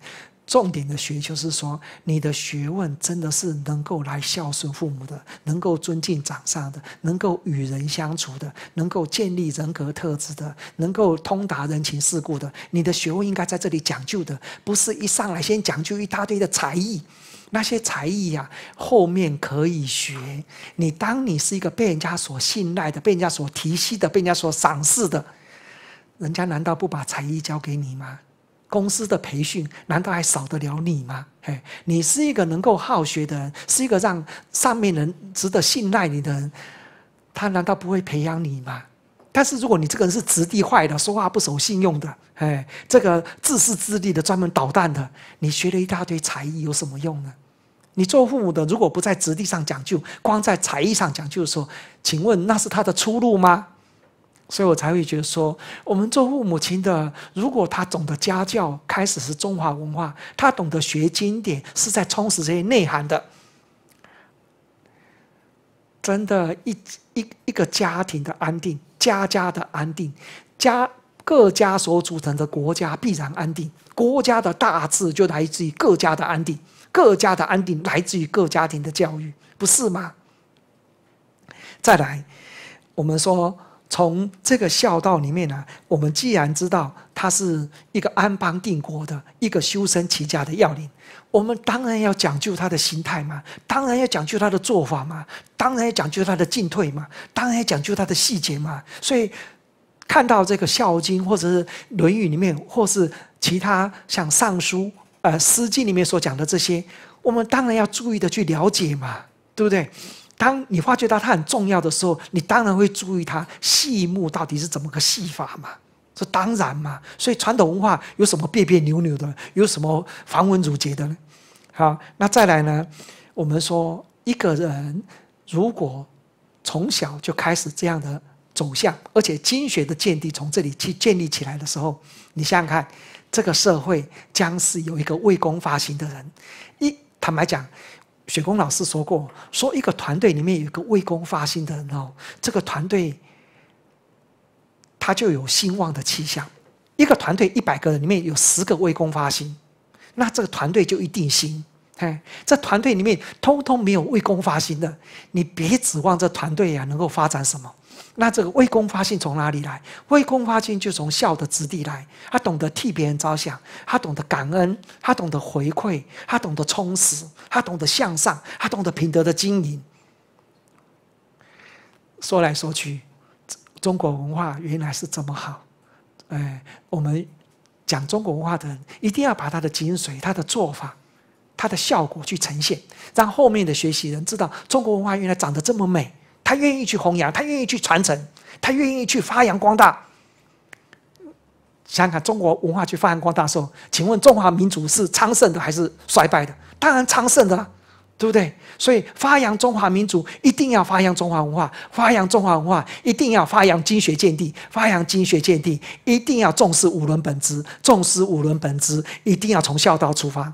重点的学，就是说，你的学问真的是能够来孝顺父母的，能够尊敬长上的，能够与人相处的，能够建立人格特质的，能够通达人情世故的。你的学问应该在这里讲究的，不是一上来先讲究一大堆的才艺。那些才艺呀，后面可以学。你当你是一个被人家所信赖的、被人家所提惜的、被人家所赏识的，人家难道不把才艺教给你吗？公司的培训难道还少得了你吗？哎，你是一个能够好学的人，是一个让上面人值得信赖你的人，他难道不会培养你吗？但是如果你这个人是质地坏的，说话不守信用的，哎，这个自私自利的，专门捣蛋的，你学了一大堆才艺有什么用呢？你做父母的如果不在质地上讲究，光在才艺上讲究，说，请问那是他的出路吗？所以我才会觉得说，我们做父母亲的，如果他懂得家教，开始是中华文化，他懂得学经典，是在充实这些内涵的。真的，一一一个家庭的安定，家家的安定，家各家所组成的国家必然安定，国家的大治就来自于各家的安定，各家的安定来自于各家庭的教育，不是吗？再来，我们说。从这个孝道里面呢，我们既然知道它是一个安邦定国的一个修身齐家的要领，我们当然要讲究他的心态嘛，当然要讲究他的做法嘛，当然要讲究他的进退嘛，当然要讲究他的细节嘛。所以，看到这个《孝经》或者是《论语》里面，或是其他像《尚书》、呃《诗经》里面所讲的这些，我们当然要注意的去了解嘛，对不对？当你发觉到它很重要的时候，你当然会注意它细目到底是怎么个细法嘛？这当然嘛。所以传统文化有什么别别扭扭的，有什么繁文缛节的呢？好，那再来呢？我们说一个人如果从小就开始这样的走向，而且经学的建立从这里去建立起来的时候，你想想看，这个社会将是有一个为公发行的人。一坦白讲。雪公老师说过：“说一个团队里面有一个为公发心的人，哦，这个团队他就有兴旺的气象。一个团队一百个人里面有十个为公发心，那这个团队就一定兴。哎，这团队里面通通没有为公发心的，你别指望这团队呀能够发展什么。”那这个微功发性从哪里来？微功发性就从孝的子弟来。他懂得替别人着想，他懂得感恩，他懂得回馈，他懂得充实，他懂得向上，他懂得品德的经营。说来说去，中国文化原来是这么好。哎，我们讲中国文化的人，一定要把它的精髓、它的做法、它的效果去呈现，让后面的学习人知道，中国文化原来长得这么美。他愿意去弘扬，他愿意去传承，他愿意去发扬光大。想看，中国文化去发扬光大的时候，请问中华民族是昌盛的还是衰败的？当然昌盛的，对不对？所以发扬中华民族一定要发扬中华文化，发扬中华文化一定要发扬经学见地，发扬经学见地一定要重视五伦本资，重视五伦本资一定要从孝道出发。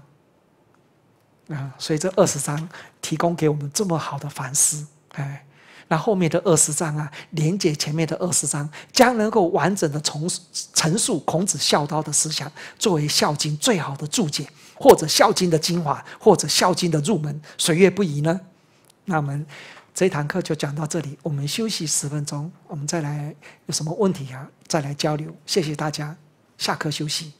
啊，所以这二十章提供给我们这么好的反思，哎。那后面的二十章啊，连接前面的二十章，将能够完整的重陈述孔子孝道的思想，作为《孝经》最好的注解，或者《孝经》的精华，或者《孝经》的入门，随阅不遗呢。那我们这堂课就讲到这里，我们休息十分钟，我们再来有什么问题啊？再来交流，谢谢大家，下课休息。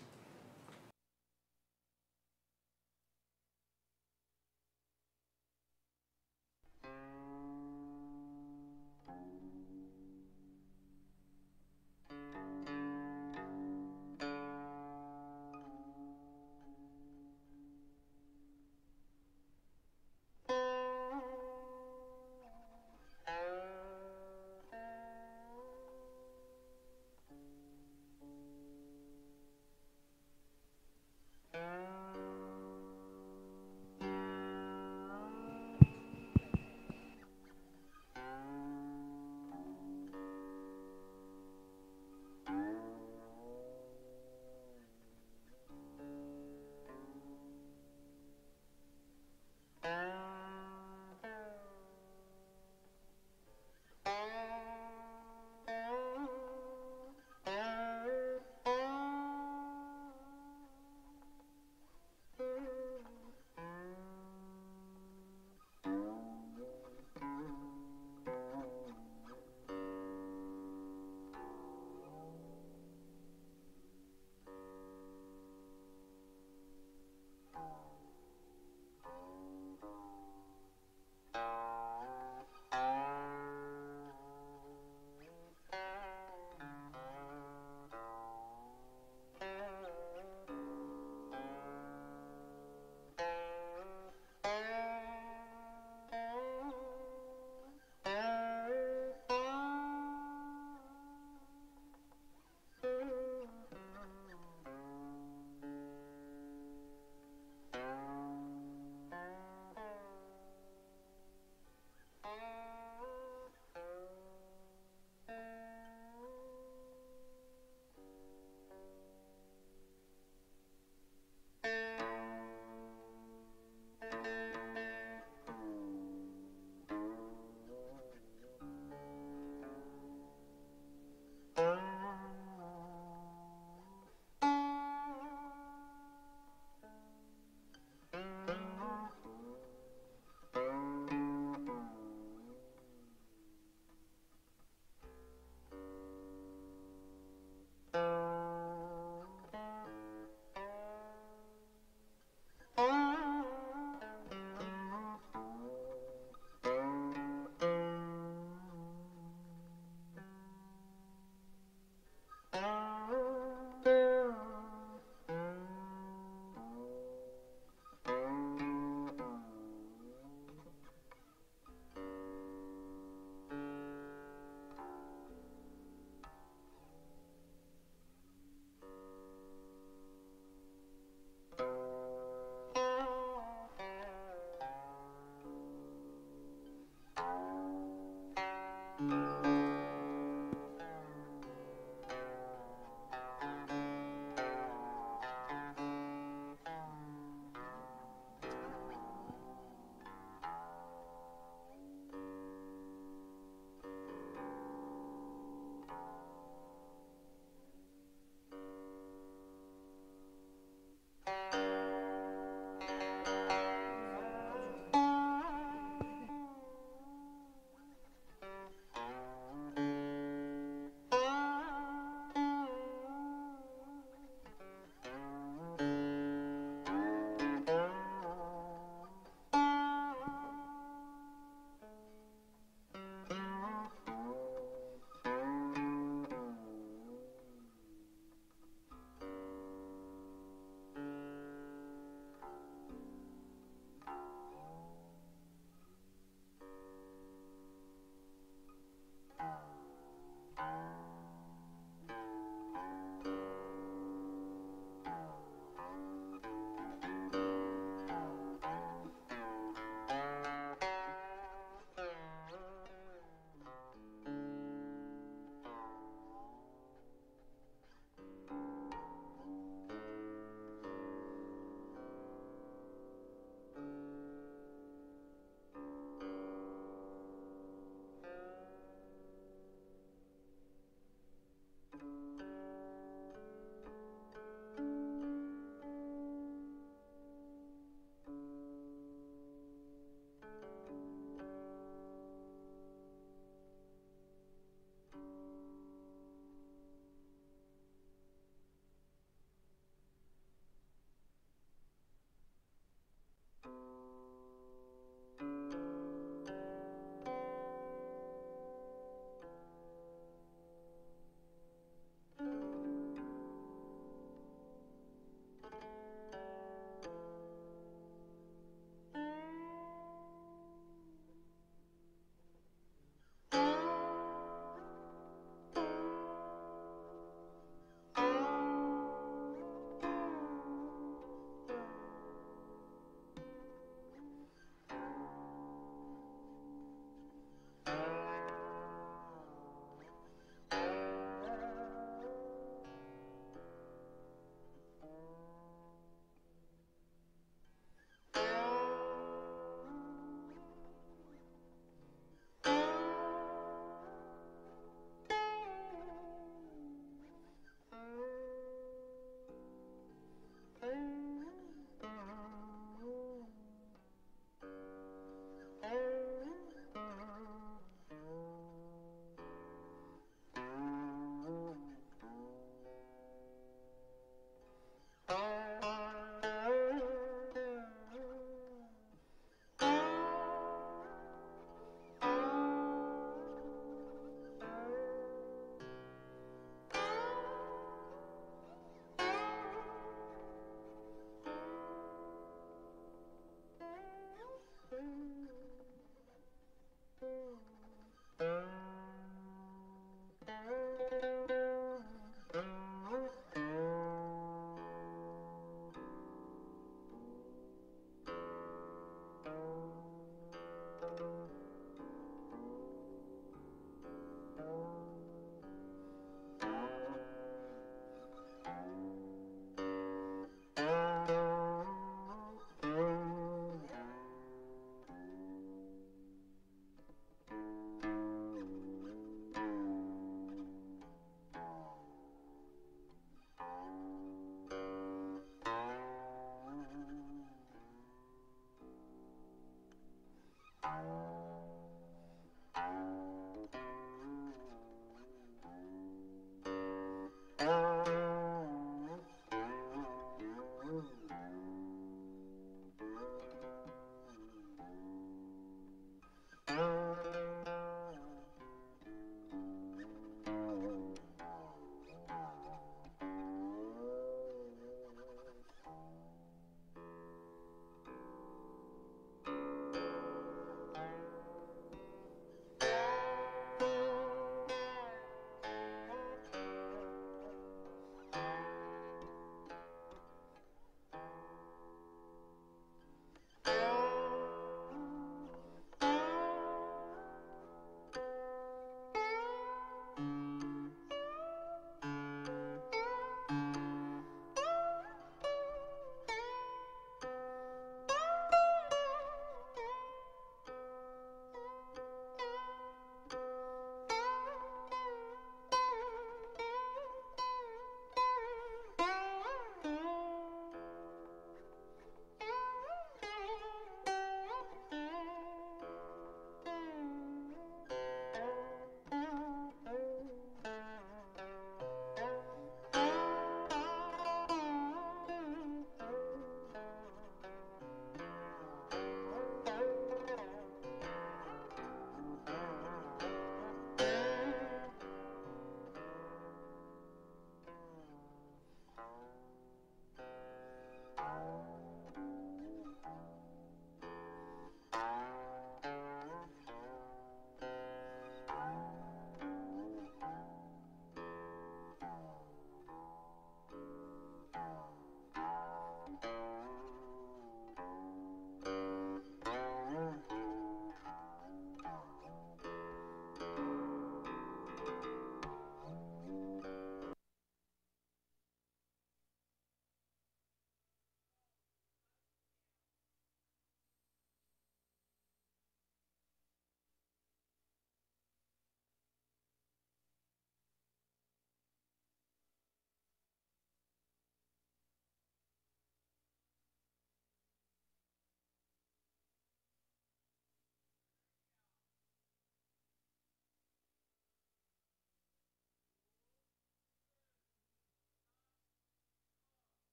Ooh.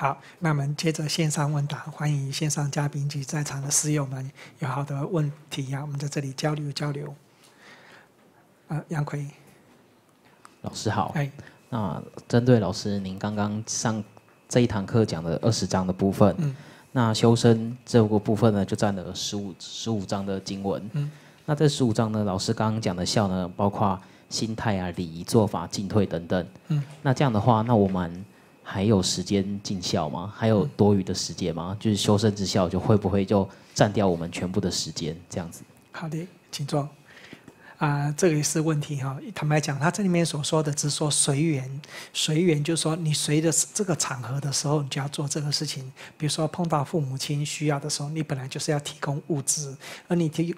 好，那我们接着线上问答，欢迎线上嘉宾及在场的师友们有好的问题呀，我们在这里交流交流。呃，杨奎老师好。哎。那针对老师您刚刚上这一堂课讲的二十章的部分，那修身这个部分呢，就占了十五十五章的经文。嗯。那这十五章呢，老师刚刚讲的孝呢，包括心态啊、礼仪、做法、进退等等。嗯。那这样的话，那我们。还有时间尽孝吗？还有多余的时间吗？就是修身之孝，就会不会就占掉我们全部的时间？这样子，好的，请坐。啊，这个也是问题哈。坦白讲，他这里面所说的只说随缘，随缘就是说你随着这个场合的时候，你就要做这个事情。比如说碰到父母亲需要的时候，你本来就是要提供物质，而你提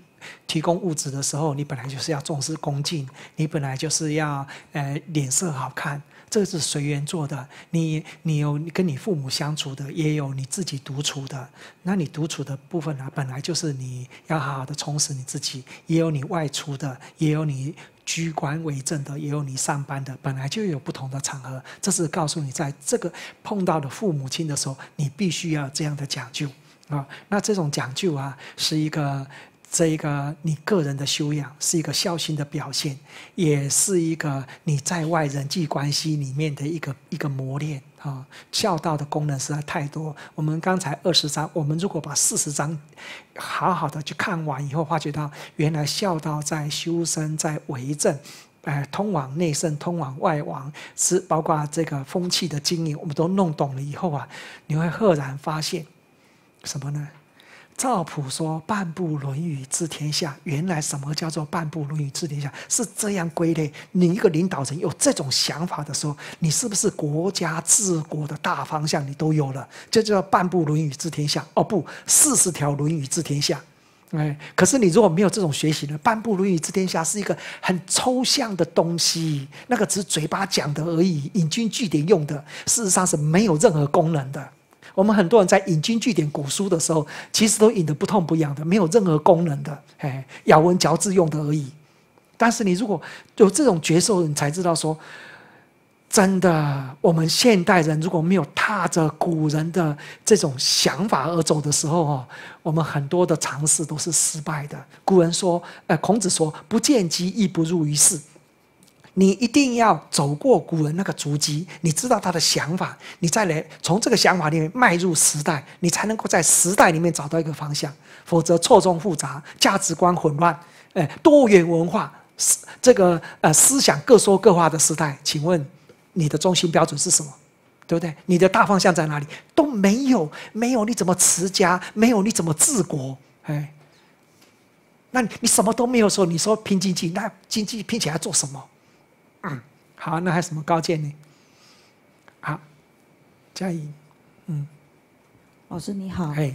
提供物质的时候，你本来就是要重视恭敬，你本来就是要呃脸色好看。这是随缘做的，你你有跟你父母相处的，也有你自己独处的。那你独处的部分呢，本来就是你要好好的充实你自己。也有你外出的，也有你居官为政的，也有你上班的，本来就有不同的场合。这是告诉你，在这个碰到的父母亲的时候，你必须要这样的讲究啊。那这种讲究啊，是一个。这一个你个人的修养是一个孝心的表现，也是一个你在外人际关系里面的一个一个磨练啊。孝道的功能实在太多。我们刚才二十章，我们如果把四十章好好的去看完以后，发觉到原来孝道在修身，在为政，哎，通往内圣，通往外王，是包括这个风气的经营，我们都弄懂了以后啊，你会赫然发现什么呢？赵普说：“半部《论语》治天下。”原来什么叫做“半部《论语》治天下”？是这样归类。你一个领导人有这种想法的时候，你是不是国家治国的大方向？你都有了，这就叫“半部《论语》治天下”。哦，不，四十条《论语》治天下。哎，可是你如果没有这种学习呢？“半部《论语》治天下”是一个很抽象的东西，那个只是嘴巴讲的而已，引经据典用的，事实上是没有任何功能的。我们很多人在引经据典古书的时候，其实都引得不痛不痒的，没有任何功能的，哎，咬文嚼字用的而已。但是你如果有这种觉受，你才知道说，真的，我们现代人如果没有踏着古人的这种想法而走的时候，哦，我们很多的尝试都是失败的。古人说，哎，孔子说，不见机亦不入于世。你一定要走过古人那个足迹，你知道他的想法，你再来从这个想法里面迈入时代，你才能够在时代里面找到一个方向。否则，错综复杂、价值观混乱、哎，多元文化、思这个呃思想各说各话的时代，请问你的中心标准是什么？对不对？你的大方向在哪里？都没有，没有你怎么持家？没有你怎么治国？哎，那你你什么都没有说，你说拼经济，那经济拼起来做什么？好，那还有什么高见呢？好，佳怡，嗯，老师你好，哎，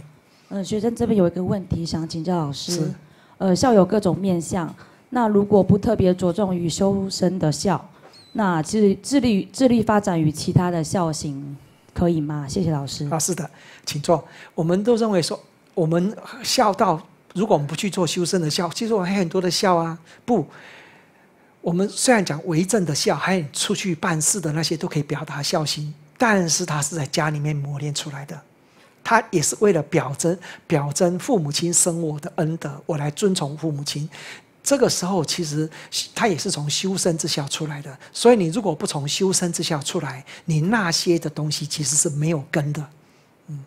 嗯，学生这边有一个问题想请教老师，呃，校有各种面向，那如果不特别着重于修身的校，那其实致力智致力发展于其他的校型可以吗？谢谢老师。啊，是的，请坐。我们都认为说，我们校道，如果我们不去做修身的校，其实我们很多的校啊，不。我们虽然讲为政的孝，还有出去办事的那些都可以表达孝心，但是他是在家里面磨练出来的，他也是为了表征表征父母亲生我的恩德，我来尊崇父母亲。这个时候其实他也是从修身之孝出来的。所以你如果不从修身之孝出来，你那些的东西其实是没有根的。嗯，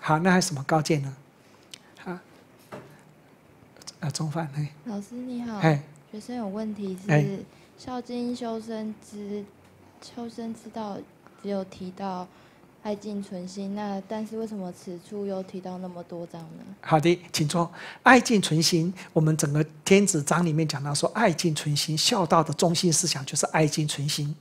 好，那还有什么高见呢？好，啊，中饭，嘿。老师你好。哎。学生有问题是《孝经》修身之修身之道，只有提到爱敬存心。那但是为什么此处又提到那么多章呢？好的，请坐。爱敬存心，我们整个天子章里面讲到说，爱敬存心，孝道的中心思想就是爱敬存心。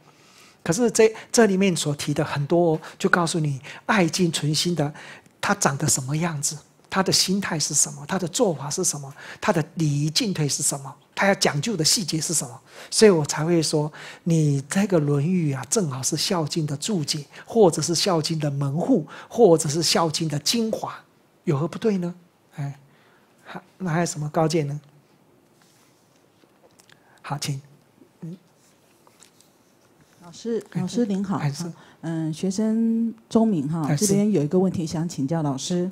可是这这里面所提的很多，就告诉你爱敬存心的他长得什么样子，他的心态是什么，他的做法是什么，他的礼仪进退是什么。他要讲究的细节是什么？所以我才会说，你这个《论语》啊，正好是《孝经》的注解，或者是《孝经》的门户，或者是《孝经》的精华，有何不对呢？哎，还那还有什么高见呢？好，请。嗯，老师，老师您好。嗯，学生周敏哈，这边有一个问题想请教老师。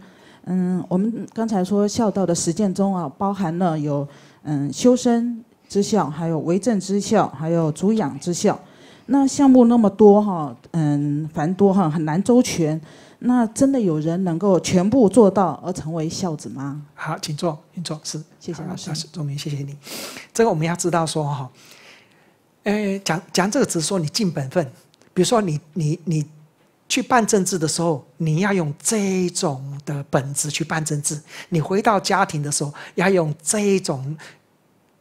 嗯，我们刚才说孝道的实践中啊，包含了有。嗯，修身之孝，还有为政之孝，还有主养之孝，那项目那么多哈，嗯，繁多哈，很难周全。那真的有人能够全部做到而成为孝子吗？好，请坐，请坐，是，谢谢老师，钟明，谢谢你。这个我们要知道说哈，诶，讲讲这个只说你尽本分，比如说你你你去办政治的时候，你要用这种的本质去办政治；你回到家庭的时候，要用这种。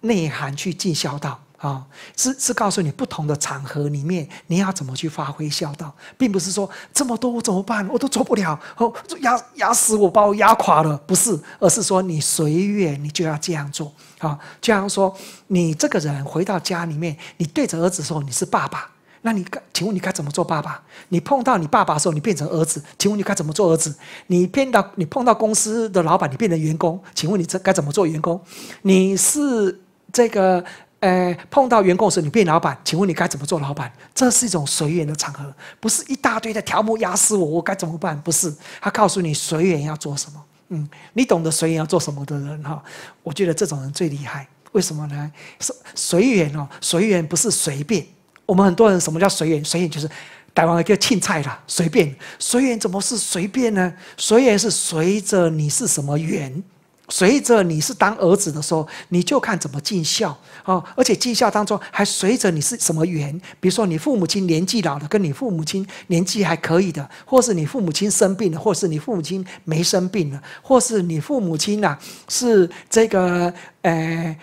内涵去尽孝道啊，是是告诉你不同的场合里面你要怎么去发挥孝道，并不是说这么多我怎么办我都做不了哦，压压死我把我压垮了不是，而是说你随缘你就要这样做啊。就像说你这个人回到家里面，你对着儿子说你是爸爸，那你请问你该怎么做爸爸？你碰到你爸爸的时候，你变成儿子，请问你该怎么做儿子？你变到你碰到公司的老板，你变成员工，请问你这该怎么做员工？你是。这个，呃碰到员工时你变老板，请问你该怎么做老板？这是一种随缘的场合，不是一大堆的条目压死我，我该怎么办？不是，他告诉你随缘要做什么。嗯，你懂得随缘要做什么的人哈，我觉得这种人最厉害。为什么呢？是随缘哦，随缘不是随便。我们很多人什么叫随缘？随缘就是台完一个青菜啦，随便。随缘怎么是随便呢？随缘是随着你是什么缘。随着你是当儿子的时候，你就看怎么尽孝啊！而且尽孝当中还随着你是什么缘，比如说你父母亲年纪老了，跟你父母亲年纪还可以的，或是你父母亲生病了，或是你父母亲没生病了，或是你父母亲呐是这个呃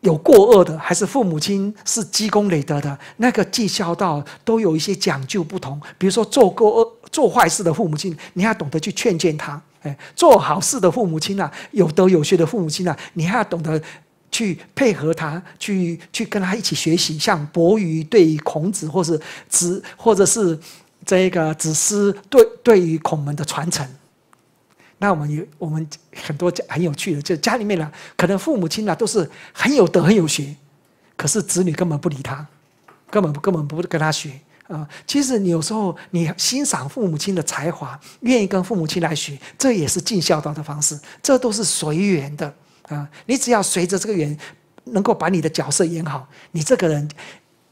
有过恶的，还是父母亲是积功累德的那个尽孝道都有一些讲究不同。比如说做过恶、做坏事的父母亲，你要懂得去劝谏他。哎，做好事的父母亲啊，有德有学的父母亲啊，你还要懂得去配合他，去去跟他一起学习，像伯鱼对于孔子，或是子，或者是这个子思对对于孔门的传承。那我们有我们很多家很有趣的，就家里面呢，可能父母亲啊都是很有德很有学，可是子女根本不理他，根本根本不跟他学。啊，其实你有时候你欣赏父母亲的才华，愿意跟父母亲来学，这也是尽孝道的方式。这都是随缘的啊，你只要随着这个缘，能够把你的角色演好，你这个人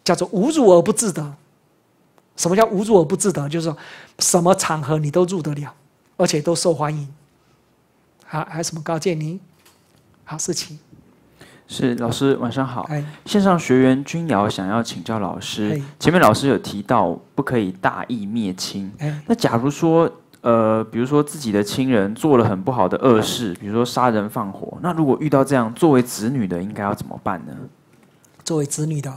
叫做无辱而不自得。什么叫无辱而不自得？就是说什么场合你都入得了，而且都受欢迎。啊，还有什么高建宁，好事情。是老师，晚上好。线上学员君瑶想要请教老师，前面老师有提到不可以大义灭亲。那假如说，呃，比如说自己的亲人做了很不好的恶事，比如说杀人放火，那如果遇到这样，作为子女的应该要怎么办呢？作为子女的，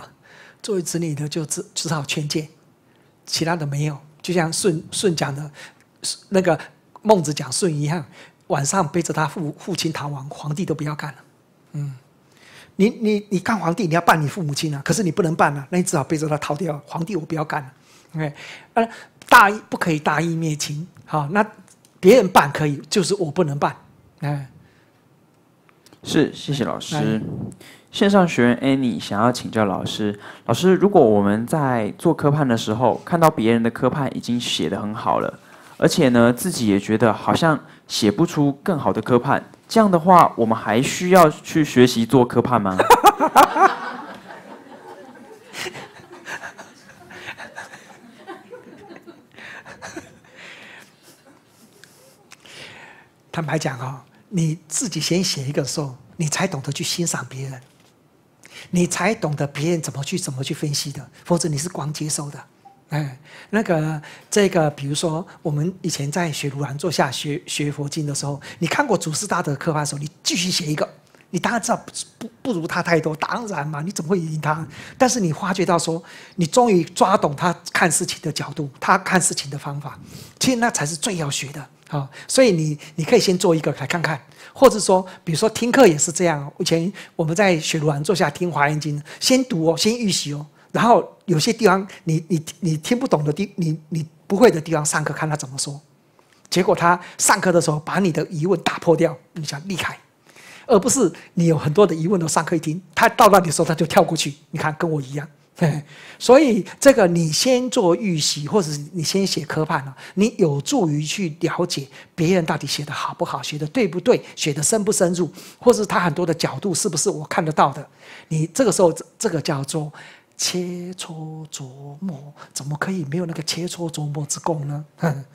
作为子女的就只只好劝诫，其他的没有。就像舜舜讲的，那个孟子讲舜一样，晚上背着他父父亲逃亡，皇帝都不要干了。嗯。你你你干皇帝，你要办你父母亲啊，可是你不能办啊，那你只好背着他逃掉。皇帝我不要干了，OK，呃，大义不可以大义灭亲，好，那别人办可以，就是我不能办，嗯。是，谢谢老师。线上学员 Annie 想要请教老师，老师，如果我们在做科判的时候，看到别人的科判已经写的很好了。而且呢，自己也觉得好像写不出更好的科判。这样的话，我们还需要去学习做科判吗？坦白讲哦，你自己先写一个时候，你才懂得去欣赏别人，你才懂得别人怎么去怎么去分析的，否则你是光接收的。哎，那个，这个，比如说，我们以前在学如兰坐下学学佛经的时候，你看过祖师大德刻课的时候，你继续写一个，你当然知道不不不如他太多，当然嘛，你怎么会赢他？但是你发觉到说，你终于抓懂他看事情的角度，他看事情的方法，其实那才是最要学的啊！所以你你可以先做一个来看看，或者说，比如说听课也是这样，以前我们在学卢兰坐下听华严经，先读哦，先预习哦。然后有些地方你你你听不懂的地你你不会的地方上课看他怎么说，结果他上课的时候把你的疑问打破掉，你想厉害，而不是你有很多的疑问都上课一听，他到那里时候他就跳过去，你看跟我一样，所以这个你先做预习，或者是你先写科判了，你有助于去了解别人到底写的好不好，写的对不对，写的深不深入，或是他很多的角度是不是我看得到的，你这个时候这个叫做。切磋琢磨，怎么可以没有那个切磋琢磨之功呢？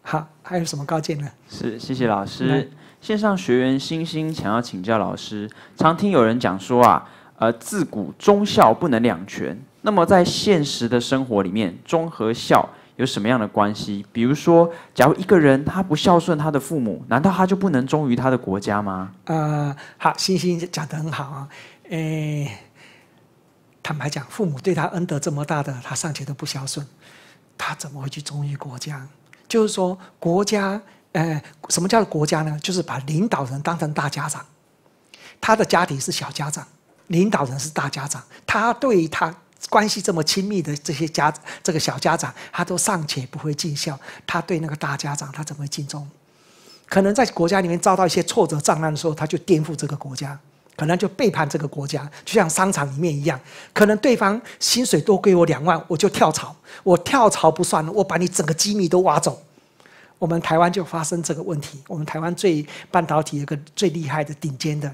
好，还有什么高见呢？是，谢谢老师。线上学员星星想要请教老师，常听有人讲说啊，呃，自古忠孝不能两全。那么在现实的生活里面，忠和孝有什么样的关系？比如说，假如一个人他不孝顺他的父母，难道他就不能忠于他的国家吗？呃，好，星星讲得很好啊，诶。坦白讲，父母对他恩德这么大的，他尚且都不孝顺，他怎么会去忠于国家？就是说，国家，呃，什么叫国家呢？就是把领导人当成大家长，他的家庭是小家长，领导人是大家长。他对他关系这么亲密的这些家，这个小家长，他都尚且不会尽孝，他对那个大家长，他怎么尽忠？可能在国家里面遭到一些挫折障碍的时候，他就颠覆这个国家。可能就背叛这个国家，就像商场里面一样，可能对方薪水多给我两万，我就跳槽。我跳槽不算，我把你整个机密都挖走。我们台湾就发生这个问题。我们台湾最半导体一个最厉害的顶尖的，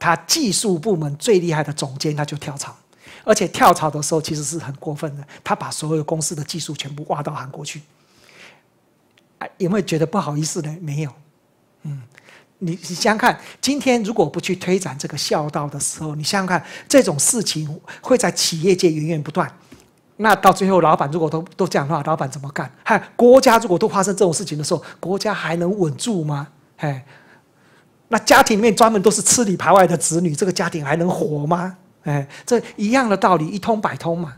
他技术部门最厉害的总监他就跳槽，而且跳槽的时候其实是很过分的，他把所有公司的技术全部挖到韩国去。哎，有没有觉得不好意思呢？没有，嗯。你想想看，今天如果不去推展这个孝道的时候，你想想看，这种事情会在企业界源源不断。那到最后，老板如果都都这样的话，老板怎么干？嗨，国家如果都发生这种事情的时候，国家还能稳住吗？哎，那家庭里面专门都是吃里扒外的子女，这个家庭还能活吗？哎，这一样的道理，一通百通嘛。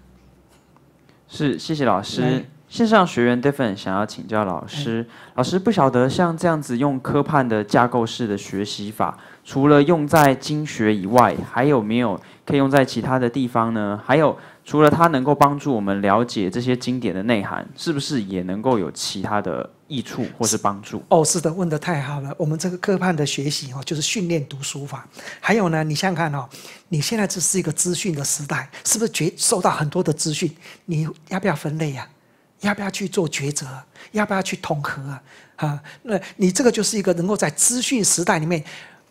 是，谢谢老师。线上学员 Davin 想要请教老师，老师不晓得像这样子用科判的架构式的学习法，除了用在经学以外，还有没有可以用在其他的地方呢？还有，除了它能够帮助我们了解这些经典的内涵，是不是也能够有其他的益处或是帮助？哦，是的，问的太好了。我们这个科判的学习哦，就是训练读书法。还有呢，你想想看哦，你现在这是一个资讯的时代，是不是觉受到很多的资讯？你要不要分类呀？要不要去做抉择？要不要去统合啊？啊，那你这个就是一个能够在资讯时代里面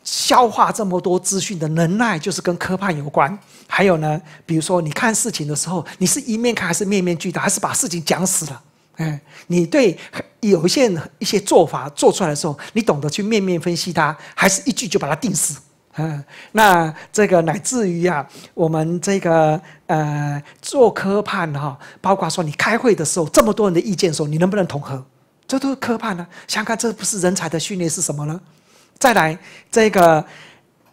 消化这么多资讯的能耐，就是跟科判有关。还有呢，比如说你看事情的时候，你是一面看还是面面俱到，还是把事情讲死了？哎，你对有限一些做法做出来的时候，你懂得去面面分析它，还是一句就把它定死？嗯，那这个乃至于啊，我们这个呃做科判哈，包括说你开会的时候，这么多人的意见时候，你能不能统合？这都是科判呢。想看这不是人才的训练是什么呢？再来这个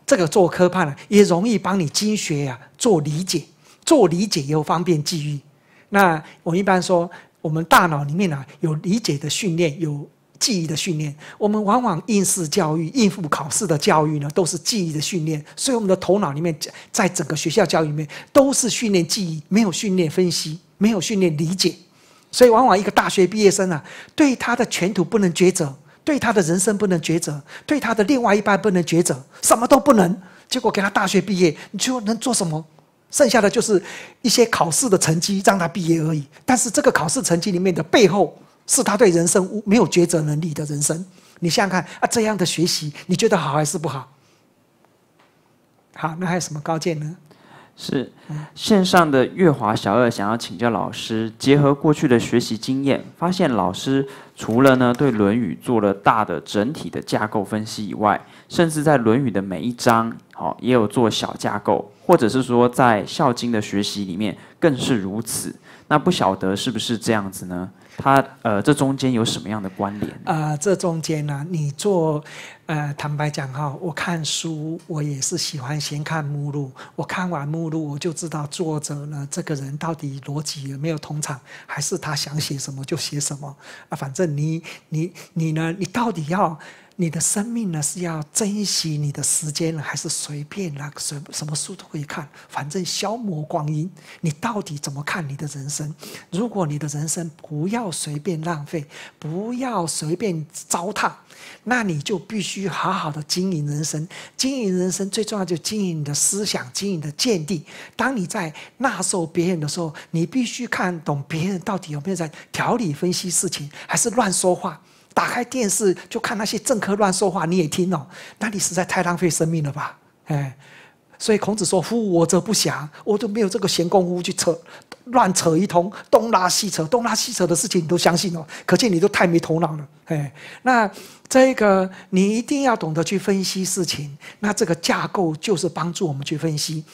这个做科判呢，也容易帮你经学呀，做理解，做理解又方便记忆。那我一般说，我们大脑里面啊有理解的训练有。记忆的训练，我们往往应试教育、应付考试的教育呢，都是记忆的训练。所以我们的头脑里面，在整个学校教育里面，都是训练记忆，没有训练分析，没有训练理解。所以，往往一个大学毕业生啊，对他的前途不能抉择，对他的人生不能抉择，对他的另外一半不能抉择，什么都不能。结果给他大学毕业，你说能做什么？剩下的就是一些考试的成绩让他毕业而已。但是这个考试成绩里面的背后。是他对人生无没有抉择能力的人生，你想想看啊，这样的学习你觉得好还是不好？好，那还有什么高见呢？是线上的月华小二想要请教老师，结合过去的学习经验，发现老师除了呢对《论语》做了大的整体的架构分析以外，甚至在《论语》的每一章，好也有做小架构，或者是说在《孝经》的学习里面更是如此。那不晓得是不是这样子呢？它呃，这中间有什么样的关联？呃，这中间呢，你做，呃，坦白讲哈，我看书，我也是喜欢先看目录。我看完目录，我就知道作者呢，这个人到底逻辑有没有通畅，还是他想写什么就写什么。啊，反正你你你呢，你到底要？你的生命呢是要珍惜你的时间呢，还是随便那随什么书都可以看，反正消磨光阴。你到底怎么看你的人生？如果你的人生不要随便浪费，不要随便糟蹋，那你就必须好好的经营人生。经营人生最重要就经营你的思想，经营的见地。当你在纳受别人的时候，你必须看懂别人到底有没有在条理分析事情，还是乱说话。打开电视就看那些政客乱说话，你也听哦？那你实在太浪费生命了吧！哎，所以孔子说：“夫我则不暇，我就没有这个闲工夫去扯乱扯一通，东拉西扯，东拉西扯的事情你都相信哦，可见你都太没头脑了。”哎，那这个你一定要懂得去分析事情，那这个架构就是帮助我们去分析。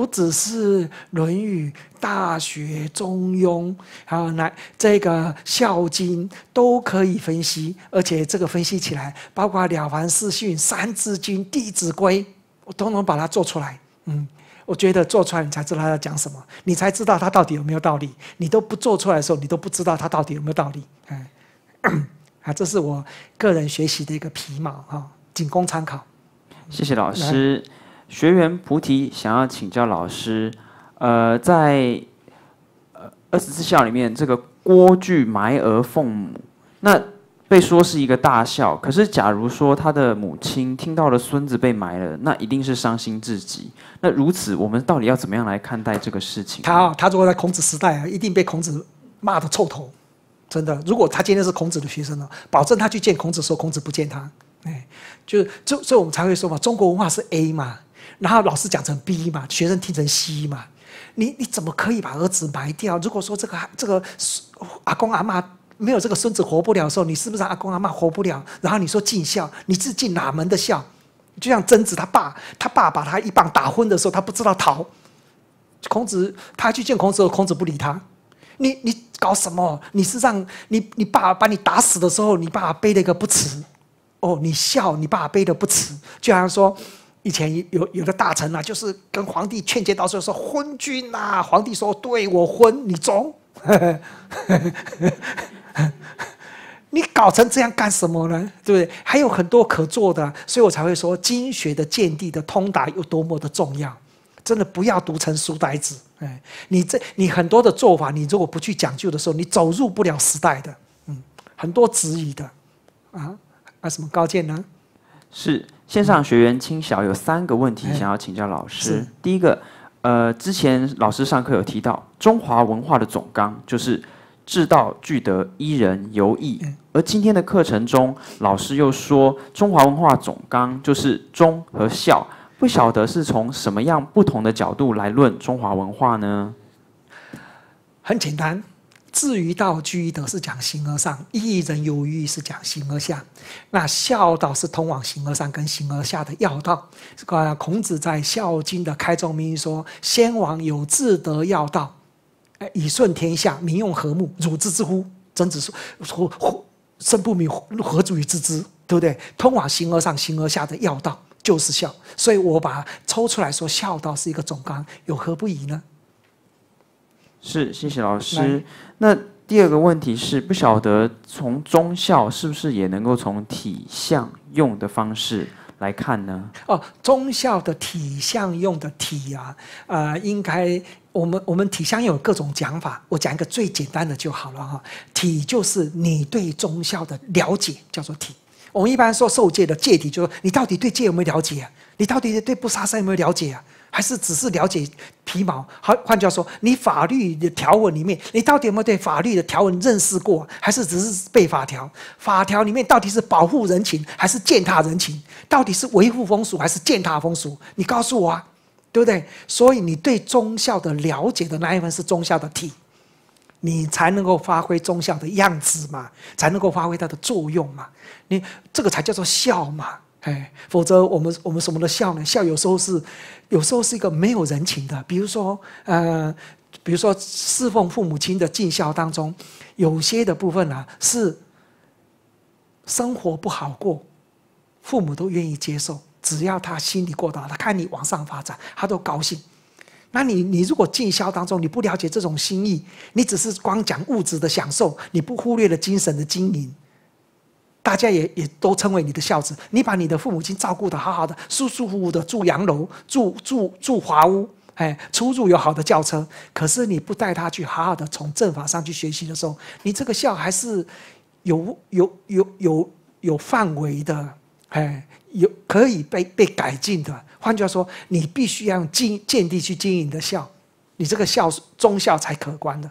不只是《论语》《大学》《中庸》，还有来这个《孝经》都可以分析，而且这个分析起来，包括《了凡四训》《三字经》《弟子规》，我都能把它做出来。嗯，我觉得做出来你才知道他讲什么，你才知道他到底有没有道理。你都不做出来的时候，你都不知道他到底有没有道理。嗯，啊，这是我个人学习的一个皮毛哈，仅供参考。谢谢老师。学员菩提想要请教老师，呃，在二十四孝里面，这个郭巨埋儿奉母，那被说是一个大孝。可是，假如说他的母亲听到了孙子被埋了，那一定是伤心至极。那如此，我们到底要怎么样来看待这个事情？他他如果在孔子时代啊，一定被孔子骂的臭头。真的，如果他今天是孔子的学生呢，保证他去见孔子，时候，孔子不见他。哎，就是这，所以我们才会说嘛，中国文化是 A 嘛。然后老师讲成 “b” 嘛，学生听成“ C 嘛。你你怎么可以把儿子埋掉？如果说这个这个阿公阿妈没有这个孙子活不了的时候，你是不是阿公阿妈活不了？然后你说尽孝，你是尽哪门的孝？就像曾子他爸，他爸把他一棒打昏的时候，他不知道逃。孔子，他去见孔子，孔子不理他。你你搞什么？你是让你你爸把你打死的时候，你爸背了一个不耻。哦，你孝，你爸背的不耻，就好像说。以前有有的大臣啊，就是跟皇帝劝谏，到时候说昏君呐。皇帝说：“对我昏，你中，你搞成这样干什么呢？对不对？还有很多可做的，所以我才会说，经学的见地的通达有多么的重要。真的不要读成书呆子，哎，你这你很多的做法，你如果不去讲究的时候，你走入不了时代的，嗯，很多质疑的，啊啊，什么高见呢？是。”线上学员清晓有三个问题想要请教老师。第一个，呃，之前老师上课有提到中华文化的总纲就是“至道、具德、依人、由义”，而今天的课程中老师又说中华文化总纲就是“忠”和“孝”，不晓得是从什么样不同的角度来论中华文化呢？很简单。至于道居一德是讲形而上，一人有欲是讲形而下，那孝道是通往形而上跟形而下的要道。啊，孔子在《孝经》的开宗明义说：“先王有至德要道，哎，以顺天下，民用和睦，汝知之乎？”曾子说：“说，生不明何足以知之，对不对？通往形而上、形而下的要道就是孝，所以我把抽出来说，孝道是一个总纲，有何不宜呢？”是，谢谢老师。那第二个问题是，不晓得从中效是不是也能够从体相用的方式来看呢？哦，中效的体相用的体啊，呃，应该我们我们体相有各种讲法，我讲一个最简单的就好了哈。体就是你对中效的了解，叫做体。我们一般说受戒的戒体，就是你到底对戒有没有了解啊？你到底对不杀生有没有了解啊？还是只是了解皮毛？好，换句话说，你法律的条文里面，你到底有没有对法律的条文认识过？还是只是背法条？法条里面到底是保护人情，还是践踏人情？到底是维护风俗，还是践踏风俗？你告诉我啊，对不对？所以你对忠孝的了解的那一份是忠孝的体，你才能够发挥忠孝的样子嘛，才能够发挥它的作用嘛。你这个才叫做孝嘛。哎，否则我们我们什么的孝呢？孝有时候是，有时候是一个没有人情的。比如说，呃，比如说侍奉父母亲的尽孝当中，有些的部分啊是生活不好过，父母都愿意接受，只要他心里过得好，他看你往上发展，他都高兴。那你你如果尽孝当中你不了解这种心意，你只是光讲物质的享受，你不忽略了精神的经营。大家也也都称为你的孝子，你把你的父母亲照顾的好好的，舒舒服服的住洋楼，住住住华屋，哎，出入有好的轿车。可是你不带他去好好的从政法上去学习的时候，你这个孝还是有有有有有范围的，哎，有可以被被改进的。换句话说，你必须要用建见地去经营的孝，你这个孝忠孝才可观的。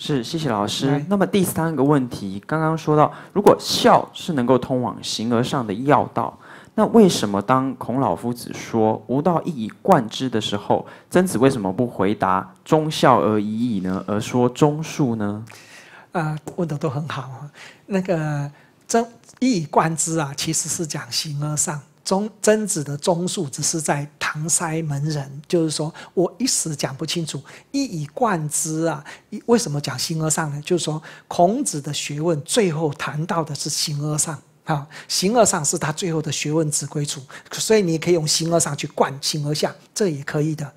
是，谢谢老师。那么第三个问题，刚刚说到，如果孝是能够通往形而上的要道，那为什么当孔老夫子说“吾道一以贯之”的时候，曾子为什么不回答“忠孝而已矣”呢？而说“忠恕”呢？啊，问的都很好。那个“曾一以贯之”啊，其实是讲形而上。宗曾子的宗术只是在搪塞门人，就是说我一时讲不清楚，一以贯之啊。为什么讲形而上呢？就是说孔子的学问最后谈到的是形而上啊，形而上是他最后的学问之归处，所以你可以用形而上去贯形而下，这也可以的，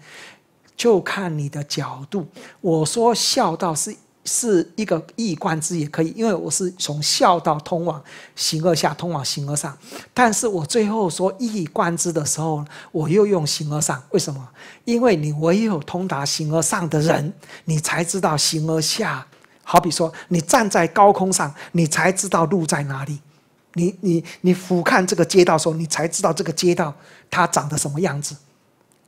就看你的角度。我说孝道是。是一个一以贯之也可以，因为我是从孝道通往形而下，通往形而上。但是我最后说一以贯之的时候，我又用形而上，为什么？因为你唯有通达形而上的人，你才知道形而下。好比说，你站在高空上，你才知道路在哪里。你你你俯瞰这个街道的时候，你才知道这个街道它长得什么样子。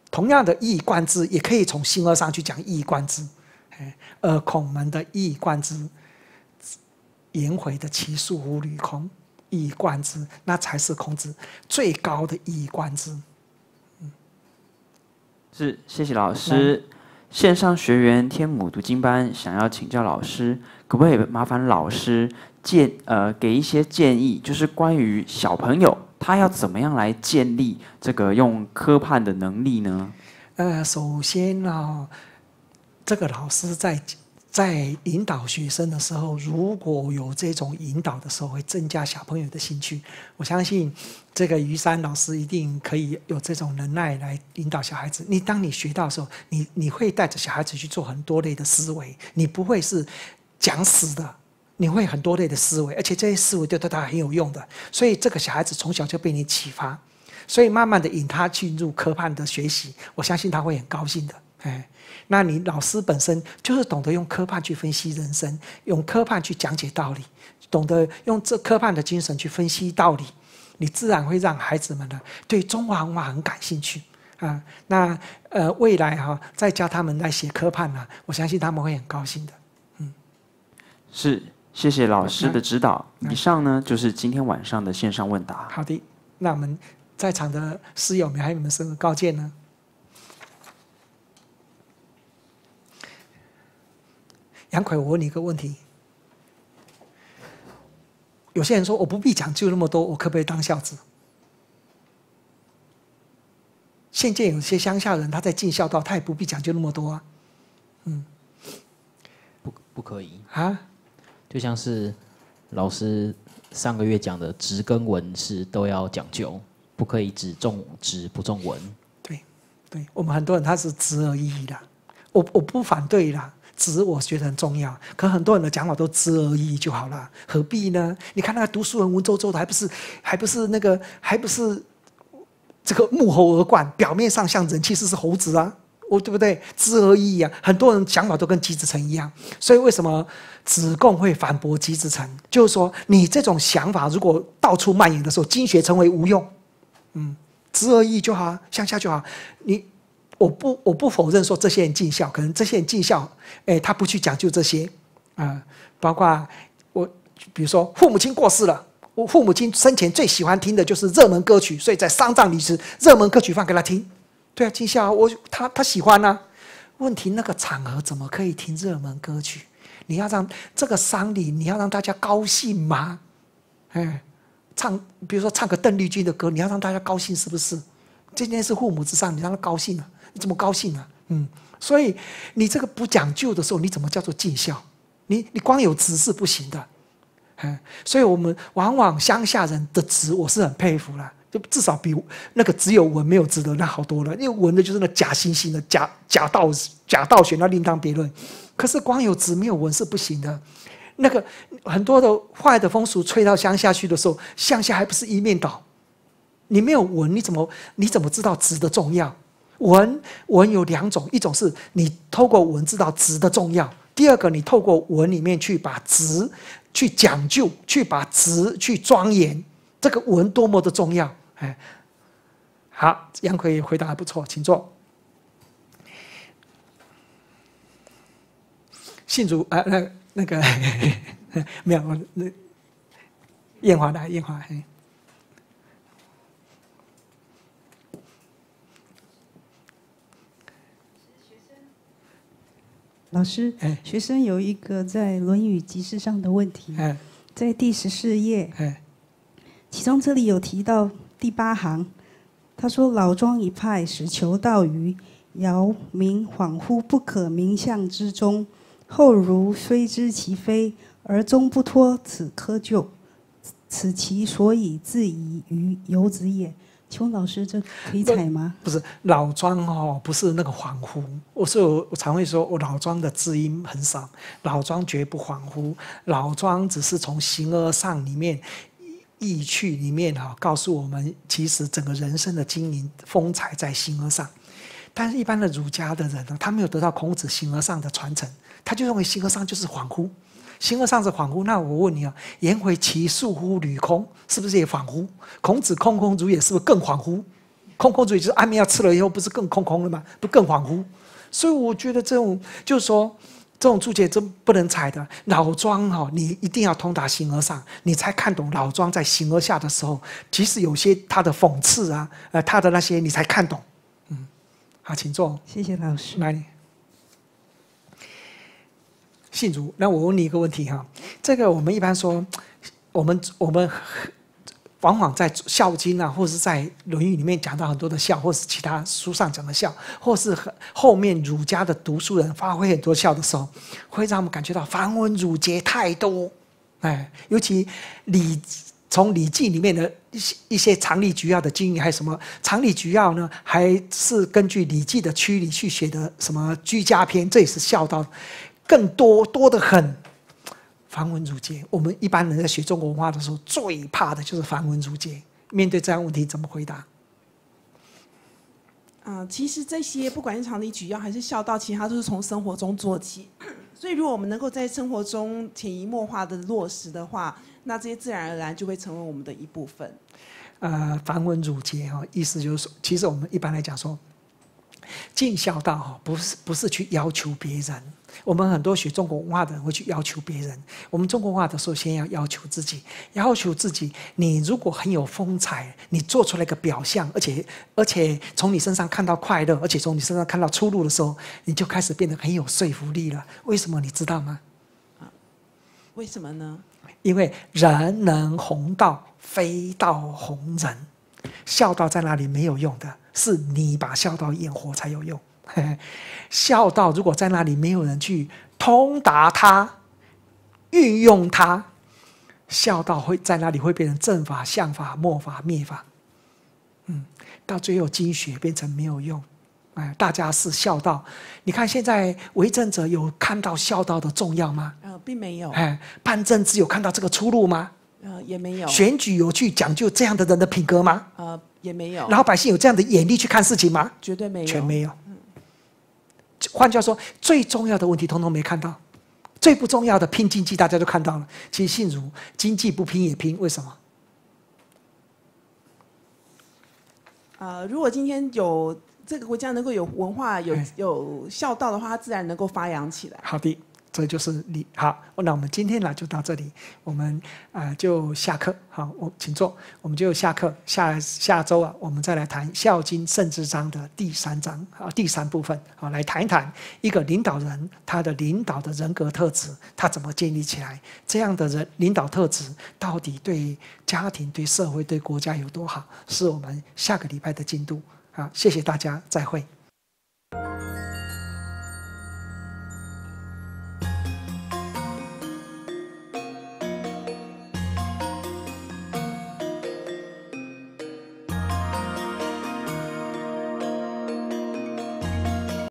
同样的，一以贯之也可以从形而上去讲一以贯之。呃，孔门的一以贯之，颜回的七术五履，孔一以贯之，那才是孔子最高的一以贯之。嗯，是谢谢老师。线上学员天母读经班想要请教老师，可不可以麻烦老师建呃给一些建议，就是关于小朋友他要怎么样来建立这个用科判的能力呢？呃，首先呢。这个老师在在引导学生的时候，如果有这种引导的时候，会增加小朋友的兴趣。我相信这个于山老师一定可以有这种能耐来引导小孩子。你当你学到的时候，你你会带着小孩子去做很多类的思维，你不会是讲死的，你会很多类的思维，而且这些思维对他很有用的。所以这个小孩子从小就被你启发，所以慢慢的引他进入科判的学习，我相信他会很高兴的。哎，那你老师本身就是懂得用科判去分析人生，用科判去讲解道理，懂得用这科判的精神去分析道理，你自然会让孩子们呢对中华文化很感兴趣啊。那呃，未来哈再教他们来写科判呢，我相信他们会很高兴的。嗯，是，谢谢老师的指导。以上呢就是今天晚上的线上问答。好的，那我们在场的师友们还有没有什么高见呢？杨奎，我问你一个问题：有些人说我不必讲究那么多，我可不可以当孝子？现在有些乡下人他在尽孝道，他也不必讲究那么多。啊。嗯，不不可以啊？就像是老师上个月讲的，直跟文是都要讲究，不可以只重直不重文。对，对我们很多人他是直而已的，我我不反对啦。知我觉得很重要，可很多人的想法都知而已就好了，何必呢？你看那个读书人文绉绉的，还不是，还不是那个，还不是这个木猴而冠，表面上像人，其实是猴子啊，哦对不对？知而已呀，很多人想法都跟姬子成一样，所以为什么子贡会反驳姬子成？就是说你这种想法如果到处蔓延的时候，经学成为无用，嗯，知而已就好，向下就好，你。我不我不否认说这些人尽孝，可能这些人尽孝，哎，他不去讲究这些啊。包括我，比如说父母亲过世了，我父母亲生前最喜欢听的就是热门歌曲，所以在丧葬礼时，热门歌曲放给他听。对啊，尽孝，我他他喜欢呢。问题那个场合怎么可以听热门歌曲？你要让这个丧礼，你要让大家高兴吗？哎，唱，比如说唱个邓丽君的歌，你要让大家高兴是不是？今天是父母之上，你让他高兴啊？你怎么高兴呢？嗯，所以你这个不讲究的时候，你怎么叫做尽孝？你你光有职是不行的，哎，所以我们往往乡下人的职，我是很佩服了，就至少比那个只有文没有职的那好多了。因为文的就是那假惺惺的假假道假道学，那另当别论。可是光有职没有文是不行的。那个很多的坏的风俗吹到乡下去的时候，乡下还不是一面倒。你没有文，你怎么你怎么知道职的重要？文文有两种，一种是你透过文知道值的重要；第二个，你透过文里面去把值去讲究，去把值去庄严，这个文多么的重要！哎，好，杨奎回答还不错，请坐。信主啊，那那个 有，那，烟花来，烟花嘿。老师，学生有一个在《论语集市上的问题，在第十四页，其中这里有提到第八行，他说：“老庄一派始求道于尧民，恍惚不可名相之中，后如虽知其非，而终不脱此窠臼，此其所以自疑于游子也。”邱老师，这可以采吗？不是老庄哦，不是那个恍惚。我是我，我常会说，我老庄的知音很少。老庄绝不恍惚，老庄只是从形而上里面意趣里面哈，告诉我们，其实整个人生的经营风采在形而上。但是，一般的儒家的人呢，他没有得到孔子形而上的传承，他就认为形而上就是恍惚。形而上是恍惚，那我问你啊，颜回其恕乎？吕空是不是也恍惚？孔子空空如也，是不是更恍惚？空空如也就是安眠药吃了以后，不是更空空了吗？不更恍惚？所以我觉得这种就是说，这种注解真不能踩的。老庄哈，你一定要通达形而上，你才看懂老庄在形而下的时候，即使有些他的讽刺啊，呃，他的那些你才看懂。嗯，好，请坐。谢谢老师。来。信主。那我问你一个问题哈，这个我们一般说，我们我们往往在《孝经》啊，或是在《论语》里面讲到很多的孝，或是其他书上讲的孝，或是后面儒家的读书人发挥很多孝的时候，会让我们感觉到繁文缛节太多，哎，尤其礼，从《礼记》里面的一些一些常理局要的经义，还有什么常理局要呢？还是根据《礼记》的区里去写的什么《居家篇》，这也是孝道。更多多的很，繁文缛节。我们一般人在学中国文化的时候，最怕的就是繁文缛节。面对这样问题，怎么回答？啊，其实这些不管是长礼取要还是孝道，其实它都是从生活中做起。所以，如果我们能够在生活中潜移默化的落实的话，那这些自然而然就会成为我们的一部分。呃，繁文缛节哦，意思就是，说，其实我们一般来讲说。尽孝道哈，不是不是去要求别人。我们很多学中国文化的人会去要求别人。我们中国文化的时候，先要要求自己。要求自己，你如果很有风采，你做出来一个表象，而且而且从你身上看到快乐，而且从你身上看到出路的时候，你就开始变得很有说服力了。为什么你知道吗？啊，为什么呢？因为人能红到飞到红人，孝道在那里没有用的。是你把孝道演活才有用，孝道如果在那里没有人去通达它、运用它，孝道会在那里会变成正法、相法、末法、灭法，嗯，到最后经学变成没有用。哎，大家是孝道，你看现在为政者有看到孝道的重要吗？呃，并没有。哎，办政只有看到这个出路吗？呃，也没有。选举有去讲究这样的人的品格吗？呃。也没有，然后百姓有这样的眼力去看事情吗？绝对没有，全没有。换句话说，最重要的问题通通没看到，最不重要的拼经济大家都看到了。其实，信如经济不拼也拼，为什么？啊，如果今天有这个国家能够有文化、有有孝道的话，它自然能够发扬起来。好的。这就是你好，那我们今天呢就到这里，我们呃就下课好，我请坐，我们就下课下下周啊，我们再来谈《孝经》圣之章的第三章啊第三部分好，来谈一谈一个领导人他的领导的人格特质，他怎么建立起来？这样的人领导特质到底对家庭、对社会、对国家有多好？是我们下个礼拜的进度啊！谢谢大家，再会。